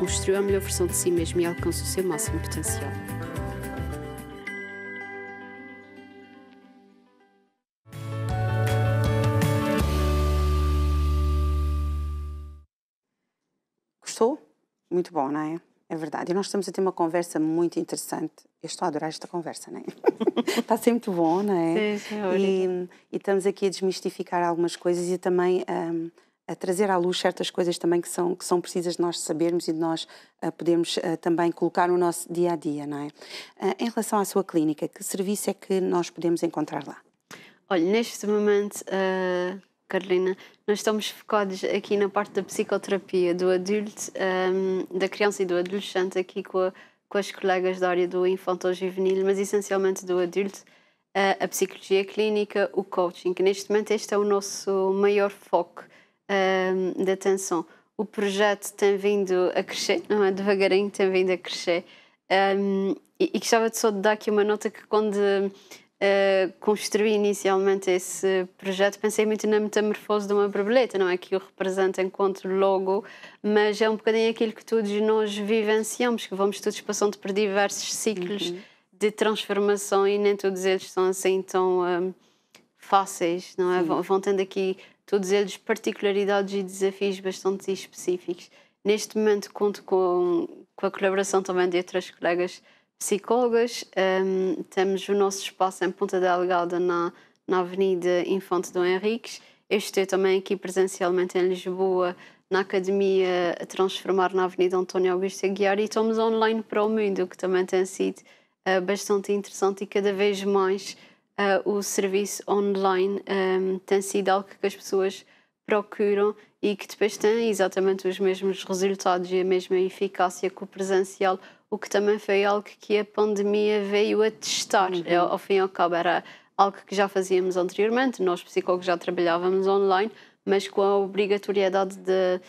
Construiu a melhor versão de si mesmo e alcança o seu máximo potencial. Gostou? Muito bom, não é? É verdade. E nós estamos a ter uma conversa muito interessante. Eu estou a adorar esta conversa, não é? *laughs* Está a ser muito bom, não é? Sim, sim, e, e estamos aqui a desmistificar algumas coisas e também um, a trazer à luz certas coisas também que são, que são precisas de nós sabermos e de nós uh, podermos uh, também colocar no nosso dia a dia, não é? Uh, em relação à sua clínica, que serviço é que nós podemos encontrar lá? Olha, neste momento, Carolina, nós estamos focados aqui na parte da psicoterapia do adulto, um, ehm, da criança e do adolescente, aqui com, a, com as colegas da área do infantil juvenil, mas essencialmente do adulto a psicologia clínica, o coaching. Neste momento, este é o nosso maior foco um, da O projeto tem vindo a crescer, não é? Devagarinho tem vindo a crescer. Um, e, e gostava de só de dar aqui uma nota que quando uh, construí inicialmente esse projeto pensei muito na metamorfose de uma borboleta, não é que o representa enquanto logo, mas é um bocadinho aquilo que todos nós vivenciamos, que vamos todos passando por diversos ciclos uhum. de transformação e nem todos eles são assim tão um, fáceis, não é? Vão tendo aqui todos eles particularidades e desafios bastante específicos. Neste momento conto com, com a colaboração também de outras colegas psicólogas. Um, temos o nosso espaço em Ponta Delgada, na, na Avenida Infante Dom Henriques. Eu estou também aqui presencialmente em Lisboa, na Academia Transformar, na Avenida António Augusto Aguiar. E estamos online para o mundo, que também tem sido uh, bastante interessante e cada vez mais uh, o serviço online um, tem sido algo que as pessoas procuram e que depois têm exatamente os mesmos resultados e a mesma eficácia que o presencial, o que também foi algo que a pandemia veio a testar. Uhum. Ao, é, ao fim e ao cabo, era algo que já fazíamos anteriormente, nós psicólogos já trabalhávamos online, mas com a obrigatoriedade de,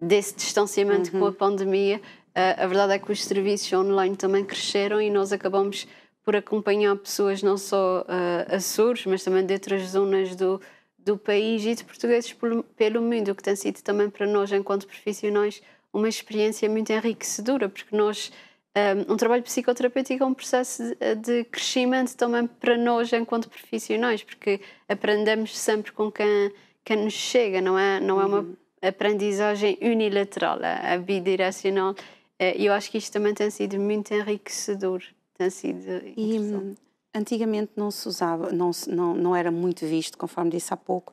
desse distanciamento uhum. com a pandemia, ah, a verdade é que os serviços online também cresceram e nós acabamos por acompanhar pessoas não só uh, Açores, mas também de outras zonas do, do país e de portugueses pelo, pelo mundo, que tem sido também para nós, enquanto profissionais, uma experiência muito enriquecedora, porque nós eh, um, trabalho psicoterapêutico é um processo de, eh, de, crescimento também para nós enquanto profissionais, porque aprendemos sempre com quem, quem nos chega, não é, não é uma uhum. aprendizagem unilateral, é, é bidirecional. E eu acho que isto também tem sido muito enriquecedor tem sido e hum, antigamente não se usava, não, não, não era muito visto, conforme disse há pouco,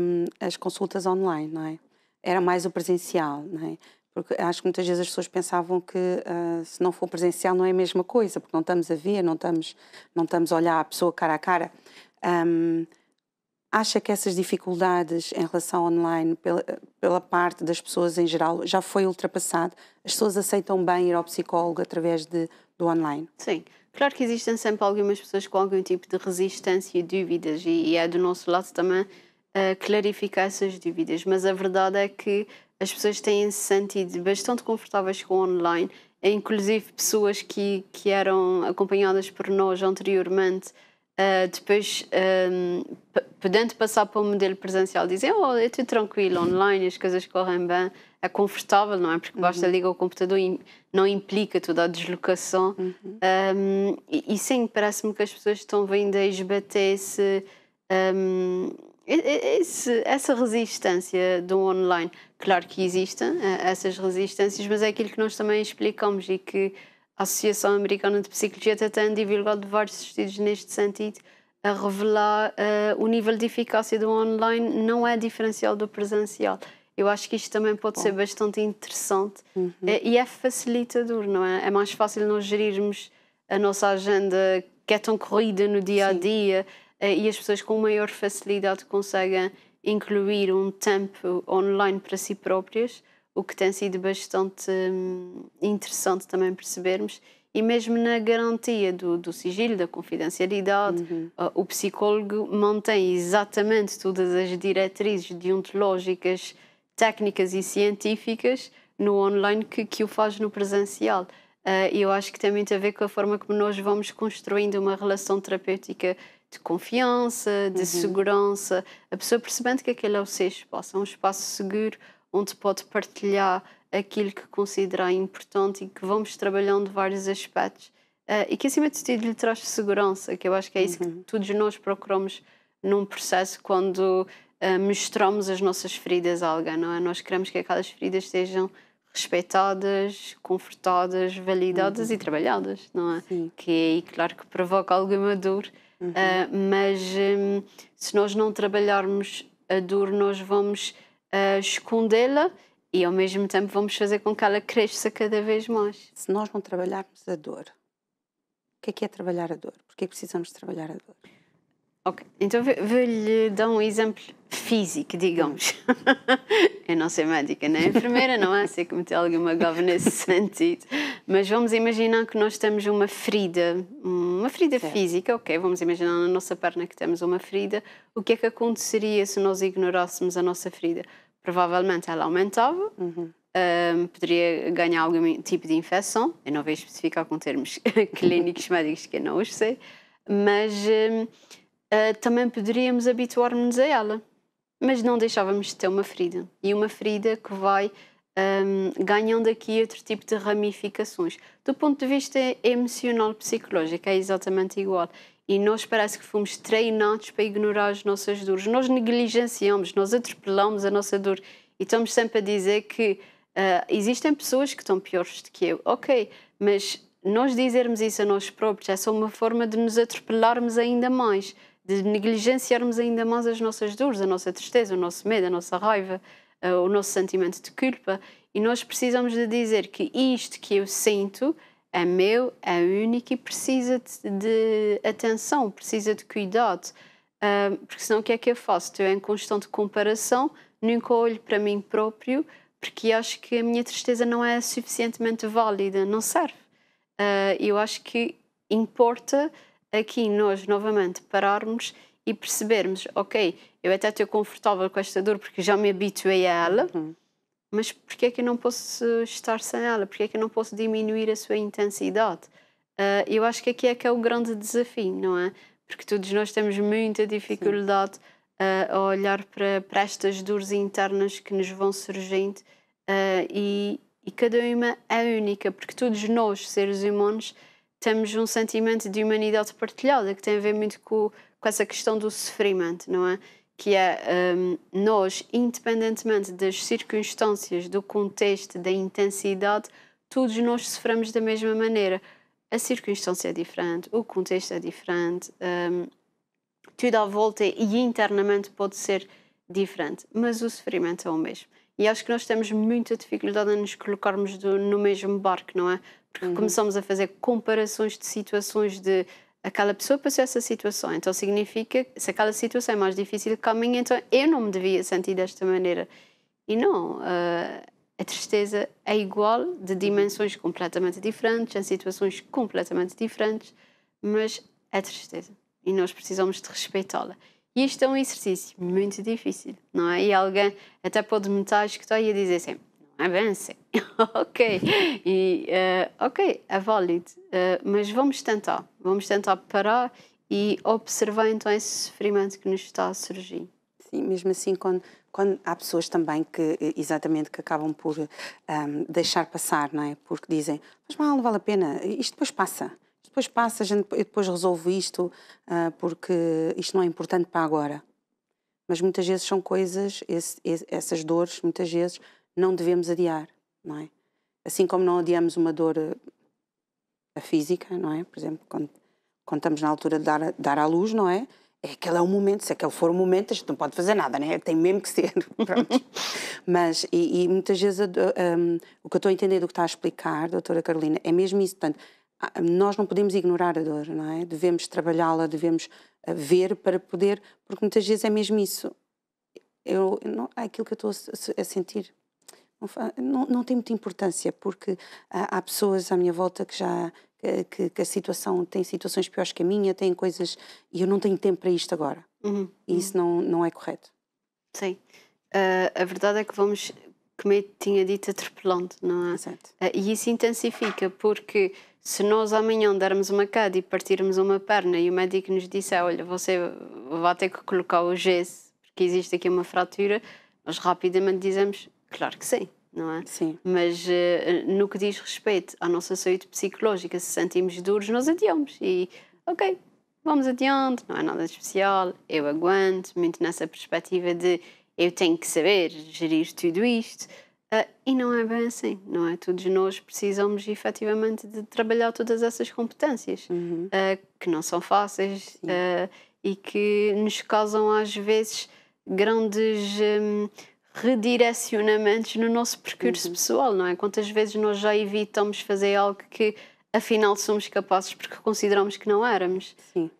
um, as consultas online, não é? Era mais o presencial, não é? Porque acho que muitas vezes as pessoas pensavam que uh, se não for presencial não é a mesma coisa, porque não estamos a ver, não estamos, não estamos a olhar a pessoa cara a cara. Um, acha que essas dificuldades em relação ao online, pela, pela, parte das pessoas em geral, já foi ultrapassado? As pessoas aceitam bem ir ao psicólogo através de do online. Sim. Claro que existem sempre algumas pessoas com algum tipo de resistência e dúvidas, e, e é do nosso lado também uh, clarificar essas dúvidas, mas a verdade é que as pessoas têm se sentido bastante confortáveis com o online, é inclusive pessoas que, que eram acompanhadas por nós anteriormente. Uh, depois, um, ehm, podendo passar para o modelo presencial, dizem: Oh, estou tudo tranquilo, online, as coisas correm bem é confortável, não é? Porque uhum. basta ligar o computador e não implica toda a deslocação. Uhum. Um, e, e, sim, parece-me que as pessoas estão vindo a esbater esse, um, esse, essa resistência do online. Claro que existem eh, essas resistências, mas é aquilo que nós também explicamos e que a Associação Americana de Psicologia está tendo divulgado vários estudos neste sentido a revelar uh, o nível de eficácia do online não é diferencial do presencial. Eu acho que isto também pode Bom. ser bastante interessante uhum. É, e é facilitador, não é? É mais fácil nós gerirmos a nossa agenda que é tão corrida no dia a dia eh, e as pessoas com maior facilidade conseguem incluir um tempo online para si próprias, o que tem sido bastante hum, interessante também percebermos. E mesmo na garantia do, do sigilo, da confidencialidade, uhum. o psicólogo mantém exatamente todas as diretrizes deontológicas técnicas e científicas no online que, que o faz no presencial. Eh, e uh, eu acho que tem muito a ver com a forma como nós vamos construindo uma relação terapêutica de confiança, de uhum. segurança, a pessoa percebendo que aquele é o seu espaço, é um espaço seguro onde pode partilhar aquilo que considera importante e que vamos trabalhando vários aspectos uh, e que acima de tudo lhe traz segurança, que eu acho que é isso uhum. que todos nós procuramos num processo quando ah, mostramos as nossas feridas a alguém, não é? Nós queremos que aquelas feridas estejam respeitadas, confortadas, validadas uhum. e trabalhadas, não é? Sim. Que é aí, claro, que provoca alguma dor, uhum. uh, mas um, se nós não trabalharmos a dor, nós vamos uh, escondê-la e ao mesmo tempo vamos fazer com que ela cresça cada vez mais. Se nós não trabalharmos a dor, o que é que é trabalhar a dor? Porque é que precisamos trabalhar a dor? Ok, então vou-lhe dar um exemplo físico, digamos. *laughs* Eu não sei médica nem é? enfermeira, não há sei cometer alguma gova nesse *laughs* sentido. Mas vamos imaginar que nós temos uma ferida, uma ferida certo. física, ok, vamos imaginar na nossa perna que temos uma ferida. O que é que aconteceria se nós ignorássemos a nossa ferida? Provavelmente ela aumentava, uhum. Um, ah, poderia ganhar algum tipo de infecção. Eu não vejo especificar com termos *laughs* clínicos médicos que eu não os sei, mas um, ah, uh, também poderíamos habituar-nos a ela. Mas não deixávamos de ter uma ferida. E uma ferida que vai um, ganhando aqui outro tipo de ramificações. Do ponto de vista emocional, psicológico, é exatamente igual. E nós parece que fomos treinados para ignorar as nossas dores. Nós negligenciamos, nós atropelamos a nossa dor. E estamos sempre a dizer que uh, existem pessoas que estão piores do que eu. Ok, mas nós dizermos isso a nós próprios é só uma forma de nos atropelarmos ainda mais de negligenciarmos ainda mais as nossas dores, a nossa tristeza, o nosso medo, a nossa raiva, eh, o nosso sentimento de culpa. E nós precisamos de dizer que isto que eu sinto é meu, é único e precisa de, atenção, precisa de cuidado. porque senão o que é que eu faço? Estou em constante comparação, nunca olho para mim próprio, porque acho que a minha tristeza não é suficientemente válida, não serve. Ah, eu acho que importa aqui nós novamente pararmos e percebermos, ok, eu até estou confortável com esta dor porque já me habituei a ela, uhum. mas que é que eu não posso estar sem ela? que é que eu não posso diminuir a sua intensidade? Uh, eu acho que aqui é que é o grande desafio, não é? Porque todos nós temos muita dificuldade uh, a olhar para, para estas dores internas que nos vão surgindo uh, e, e cada uma é única, porque todos nós, seres humanos, temos um sentimento de humanidade partilhada que tem a ver muito com, com essa questão do sofrimento, não é? Que é um, nós, independentemente das circunstâncias, do contexto, da intensidade, todos nós sofremos da mesma maneira. A circunstância é diferente, o contexto é diferente, um, tudo à volta e internamente pode ser diferente, mas o sofrimento é o mesmo. E acho que nós temos muita dificuldade em nos colocarmos do, no mesmo barco, não é? uhum. começamos a fazer comparações de situações de aquela pessoa passou essa situação, então significa que se aquela situação é mais difícil que a minha, então eu não me devia sentir desta maneira. E não, uh, a tristeza é igual, de uhum. dimensões completamente diferentes, em situações completamente diferentes, mas é tristeza e nós precisamos de respeitá-la. E isto é um exercício muito difícil, não é? E alguém até pode me estar a escutar e a dizer sempre assim, avance. *laughs* ok, e, uh, ok, é válido, uh, mas vamos tentar, vamos tentar parar e observar então esse sofrimento que nos está a surgir. Sim, mesmo assim, quando, quando há pessoas também que, eh, exatamente, que acabam por um, ehm, deixar passar, não é? Porque dizem, mas mal, não vale a pena, isto depois passa depois passa, gente, eu depois resolvo isto uh, porque isto não é importante para agora. Mas muitas vezes são coisas, esse, esse, essas dores, muitas vezes não devemos adiar, não é? Assim como não adiamos uma dor eh, a física, não é? Por exemplo, quando, quando estamos na altura de dar, dar à luz, não é? É aquele é o momento, se aquele é for o momento, a gente não pode fazer nada, né? Tem mesmo que ser. *laughs* Mas, e, e, muitas vezes, um, o que eu estou a entender do que está a explicar, doutora Carolina, é mesmo isso. Portanto, nós não podemos ignorar a dor, não é? Devemos trabalhá-la, devemos eh, ver para poder, porque muitas vezes é mesmo isso. Eu, não, é aquilo que eu estou a, a sentir não, não tem muita importância, porque há, pessoas à minha volta que já que, que, a situação tem situações piores que a minha, tem coisas e eu não tenho tempo para isto agora. Uhum. E isso uhum. não, não é correto. Sim. Uh, a verdade é que vamos, como eu tinha dito, atropelando, não é? Exato. Uh, e isso intensifica, porque se nós amanhã dermos uma cad e partirmos uma perna e o médico nos disser, olha, você vai ter que colocar o gesso, porque existe aqui uma fratura, nós rapidamente dizemos, Claro que sim, não é? Sim. Mas uh, no que diz respeito à nossa saúde psicológica, se sentimos duros, nós adiamos. E, ok, vamos adiante, não é nada especial, eu aguento, muito nessa perspectiva de eu tenho que saber gerir tudo isto. Uh, e não é bem assim, não é? Todos nós precisamos efetivamente de trabalhar todas essas competências uhum. uh, que não são fáceis uh, e que nos causam às vezes grandes. Um, redirecionamentos no nosso percurso uhum. pessoal, não é? Quantas vezes nós já evitamos fazer algo que afinal somos capazes porque consideramos que não éramos. Sim.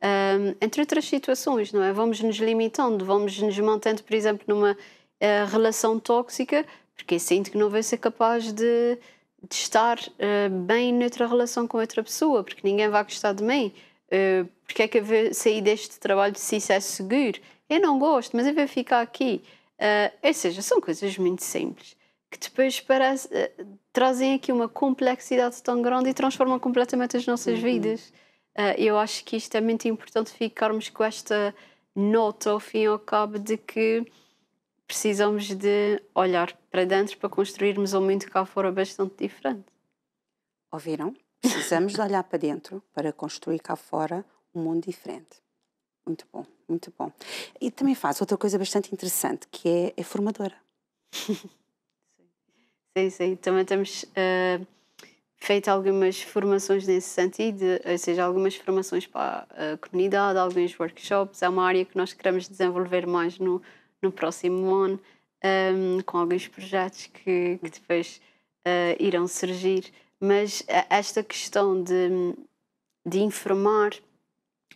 Um, entre outras situações, não é? Vamos nos limitando, vamos nos mantendo, por exemplo, numa uh, relação tóxica, porque sinto que não vou ser capaz de, de estar uh, bem noutra relação com outra pessoa, porque ninguém vai gostar de mim. Uh, porque é que eu vou sair deste trabalho se isso é seguro? Eu não gosto, mas eu vou ficar aqui. Uh, ou seja, são coisas muito simples que depois parece, uh, trazem aqui uma complexidade tão grande e transformam completamente as nossas uhum. vidas. Uh, eu acho que isto é muito importante ficarmos com esta nota ao fim e ao cabo de que precisamos de olhar para dentro para construirmos um mundo cá fora bastante diferente. Ouviram? Precisamos de olhar para dentro para construir cá fora um mundo diferente. Muito bom, muito bom. E também faz outra coisa bastante interessante, que é, é formadora. *laughs* sim, sim. Também temos uh, feito algumas formações nesse sentido, ou seja, algumas formações para a comunidade, alguns workshops. É uma área que nós queremos desenvolver mais no, no próximo ano, um, ehm, com alguns projetos que, que depois uh, irão surgir. Mas eh, esta questão de, de informar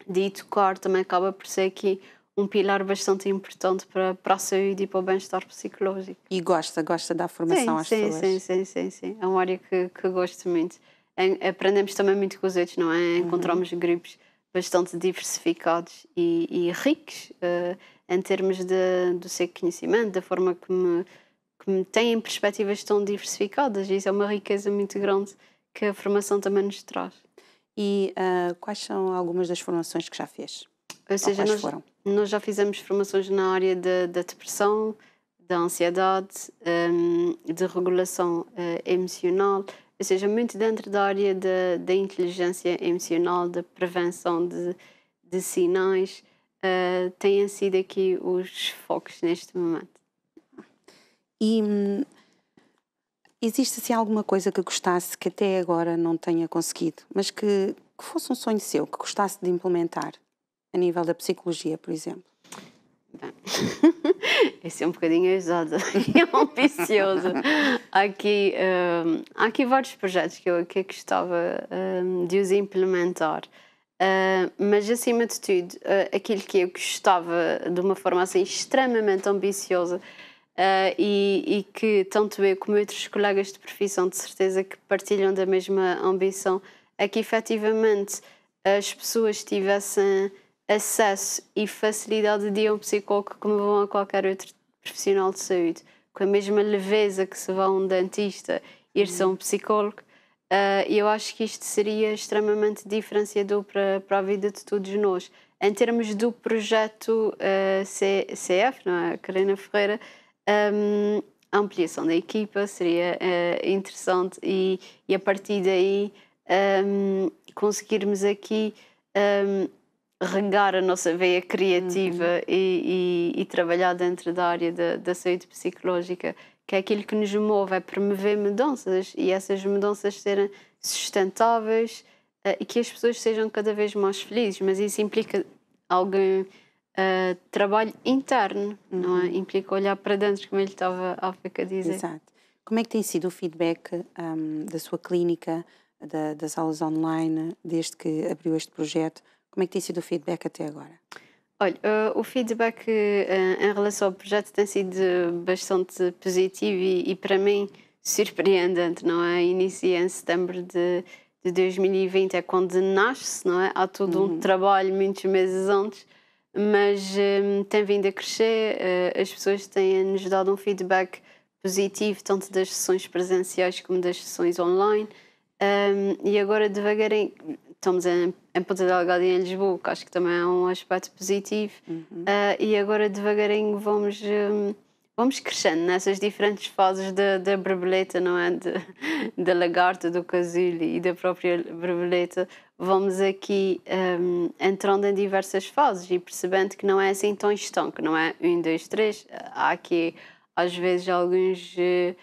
dito, claro, também acaba por ser aqui um pilar bastante importante para, para a saúde e para o bem-estar psicológico. E gosta, gosta da formação sim, às sim, pessoas? Sim, sim, sim, sim. É uma área que, que gosto muito. Aprendemos também muito com os outros, não é? Uhum. Encontramos uhum. grupos bastante diversificados e, e ricos uh, em termos de, do seu conhecimento, da forma que me, que me têm perspectivas tão diversificadas. Isso é uma riqueza muito grande que a formação também nos traz e uh, quais são algumas das formações que já fez? Ou seja, Ou nós, foram? nós já fizemos formações na área da de, de depressão, da ansiedade, um, de regulação uh, emocional, ou seja, muito dentro da área da, inteligência emocional, da prevenção de, de sinais, uh, têm sido aqui os focos neste momento. E hum, Existe assim alguma coisa que gostasse que até agora não tenha conseguido, mas que, que fosse um sonho seu, que gostasse de implementar, a nível da psicologia, por exemplo? *laughs* Esse é um bocadinho exato *laughs* é ambicioso. Há aqui, um, há aqui vários projetos que eu, que eu gostava um, de os implementar, uh, mas acima de tudo, uh, aquilo que eu gostava de uma forma assim extremamente ambiciosa Uh, e, e, que tanto eu como outros colegas de profissão de certeza que partilham da mesma ambição é que efetivamente as pessoas tivessem acesso e facilidade de ir a um psicólogo como vão a qualquer outro profissional de saúde com a mesma leveza que se vá a um dentista ir-se a uhum. um psicólogo uh, eu acho que isto seria extremamente diferenciador para, para a vida de todos nós em termos do projeto uh, ah, CF, não é? Carolina Ferreira um, a ampliação da equipa seria uh, interessante e, e, a partir daí um, conseguirmos aqui um, regar a nossa veia criativa uhum. e, e, e, trabalhar dentro da área da, da, saúde psicológica, que é aquilo que nos move, é promover mudanças e essas mudanças serem sustentáveis uh, e que as pessoas sejam cada vez mais felizes, mas isso implica alguém uh, trabalho interno, uhum. não é? Uhum. Implica olhar para dentro, como ele estava a dizer. Exato. Como é que tem sido o feedback um, da sua clínica, da, das aulas online, desde que abriu este projeto? Como é que tem sido o feedback até agora? Olha, uh, o feedback uh, em relação ao projeto tem sido bastante positivo e, e para mim surpreendente, não é? Inicia em setembro de, de 2020, é quando nasce, não é? Há todo uhum. um trabalho muitos meses antes mas um, tem vindo a crescer, uh, as pessoas têm nos dado um feedback positivo, tanto das sessões presenciais como das sessões online. Um, e agora, devagar, em, estamos em, em Ponta Delgada e em Lisboa, que acho que também é um aspecto positivo. Uhum. Uh, e agora, devagarinho, vamos. Um, vamos crescendo nessas diferentes fases da, da borboleta, não é? da lagarta, do casilho e da própria borboleta, vamos aqui um, entrando em diversas fases e percebendo que não é assim tão estanque, não é? Um, dois, três. Há aqui, às vezes, alguns. Uh,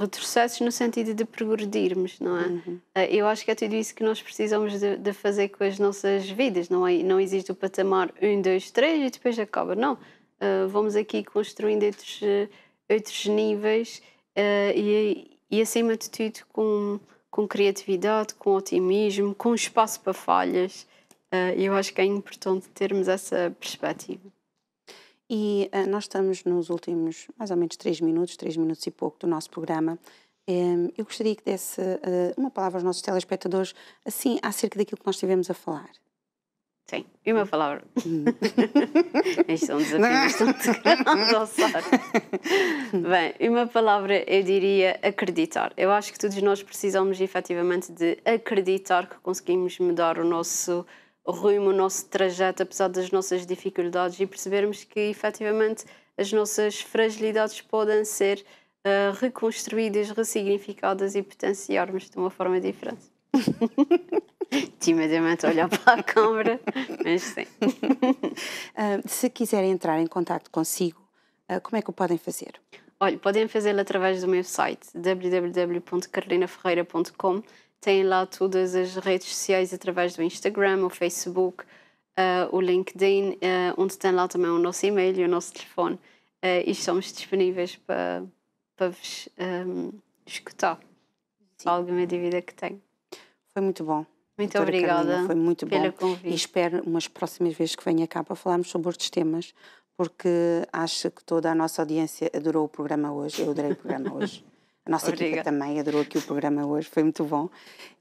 retrocessos no sentido de progredirmos, não é? Uhum. Uh, eu acho que é tudo isso que nós precisamos de, de, fazer com as nossas vidas, não é? Não existe o patamar 1, 2, 3 e depois acaba, não uh, vamos aqui construindo outros, ah, outros níveis uh, e, e, acima de tudo, com, com criatividade, com otimismo, com espaço para falhas. Uh, eu acho que é importante termos essa perspectiva. E uh, nós estamos nos últimos mais ou menos três minutos, três minutos e pouco do nosso programa. eu gostaria que desse uma palavra aos nossos telespectadores, assim, acerca daquilo que nós estivemos a falar. Sim, e uma palavra. Hum. Estes são desafios bastante grandes *laughs* ao Bem, e uma palavra eu diria acreditar. Eu acho que todos nós precisamos efetivamente de acreditar que conseguimos mudar o nosso rumo, o nosso trajeto, apesar das nossas dificuldades e percebermos que efetivamente as nossas fragilidades podem ser uh, reconstruídas, ressignificadas e potenciarmos de uma forma diferente. *laughs* Timidamente olhar para a câmara, mas sim. Uh, *laughs* se quiserem entrar em contato consigo, uh, como é que o podem fazer? Olha, podem fazê-lo através do meu site www.carolinaferreira.com. Tem lá todas as redes sociais através do Instagram, o Facebook, uh, o LinkedIn, onde tem lá também o nosso e-mail e o nosso telefone. e estamos disponíveis para, para vos um, escutar. Sim. alguma dívida que tenho. Foi muito bom. Muito obrigada. Carolina, foi muito bom. Convite. E espero umas próximas vezes que venha cá para falarmos sobre outros temas, porque acho que toda a nossa audiência adorou o programa hoje. Eu adorei o programa *laughs* hoje. A nossa Obrigada. equipa também adorou aqui o programa hoje, foi muito bom.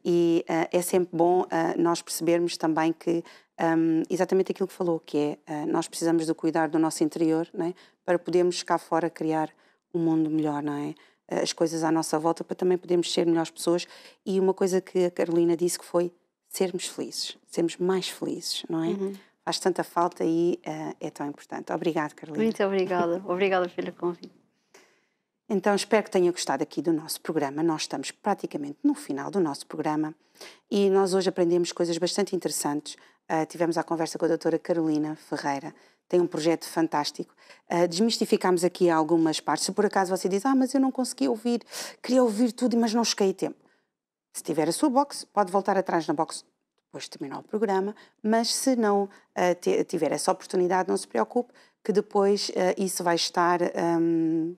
E uh, é sempre bom uh, nós percebermos também que um, ehm, exatamente aquilo que falou, que é uh, nós precisamos de cuidar do nosso interior né, para podermos cá fora criar um mundo melhor, não é? As coisas à nossa volta para também podermos ser melhores pessoas. E uma coisa que a Carolina disse que foi sermos felizes, sermos mais felizes, não é? Uhum. Faz tanta falta e uh, é tão importante. Obrigada, Carolina. Muito obrigada. *laughs* obrigada pelo convite. Então, espero que tenha gostado aqui do nosso programa. Nós estamos praticamente no final do nosso programa e nós hoje aprendemos coisas bastante interessantes. Uh, tivemos a conversa com a doutora Carolina Ferreira, tem um projeto fantástico. Uh, desmistificámos aqui algumas partes. Se por acaso você diz, ah, mas eu não consegui ouvir, queria ouvir tudo, mas não cheguei a tempo. Se tiver a sua box, pode voltar atrás na box depois de terminar o programa, mas se não uh, tiver essa oportunidade, não se preocupe, que depois uh, isso vai estar um, ehm,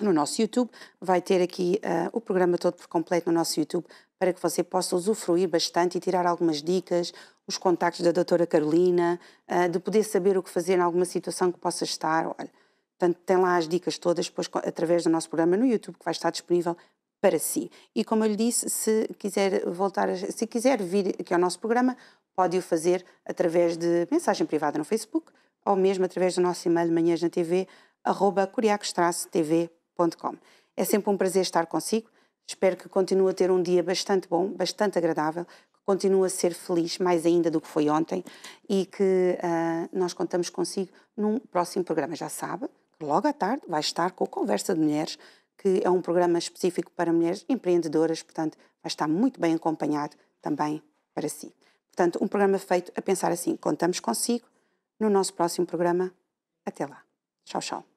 no nosso YouTube, vai ter aqui uh, o programa todo por completo no nosso YouTube, para que você possa usufruir bastante e tirar algumas dicas, os contactos da doutora Carolina, de poder saber o que fazer em alguma situação que possa estar, olha, Portanto, tem lá as dicas todas, depois através do nosso programa no YouTube, que vai estar disponível para si. E como eu lhe disse, se quiser voltar, a, se quiser vir aqui ao nosso programa, pode o fazer através de mensagem privada no Facebook ou mesmo através do nosso e-mail manhãs na TV, tvcom É sempre um prazer estar consigo. Espero que continue a ter um dia bastante bom, bastante agradável, que continue a ser feliz, mais ainda do que foi ontem, e que uh, nós contamos consigo num próximo programa. Já sabe, logo à tarde vai estar com a Conversa de Mulheres, que é um programa específico para mulheres empreendedoras, portanto, vai estar muito bem acompanhado também para si. Portanto, um programa feito a pensar assim. Contamos consigo no nosso próximo programa. Até lá. Tchau, tchau.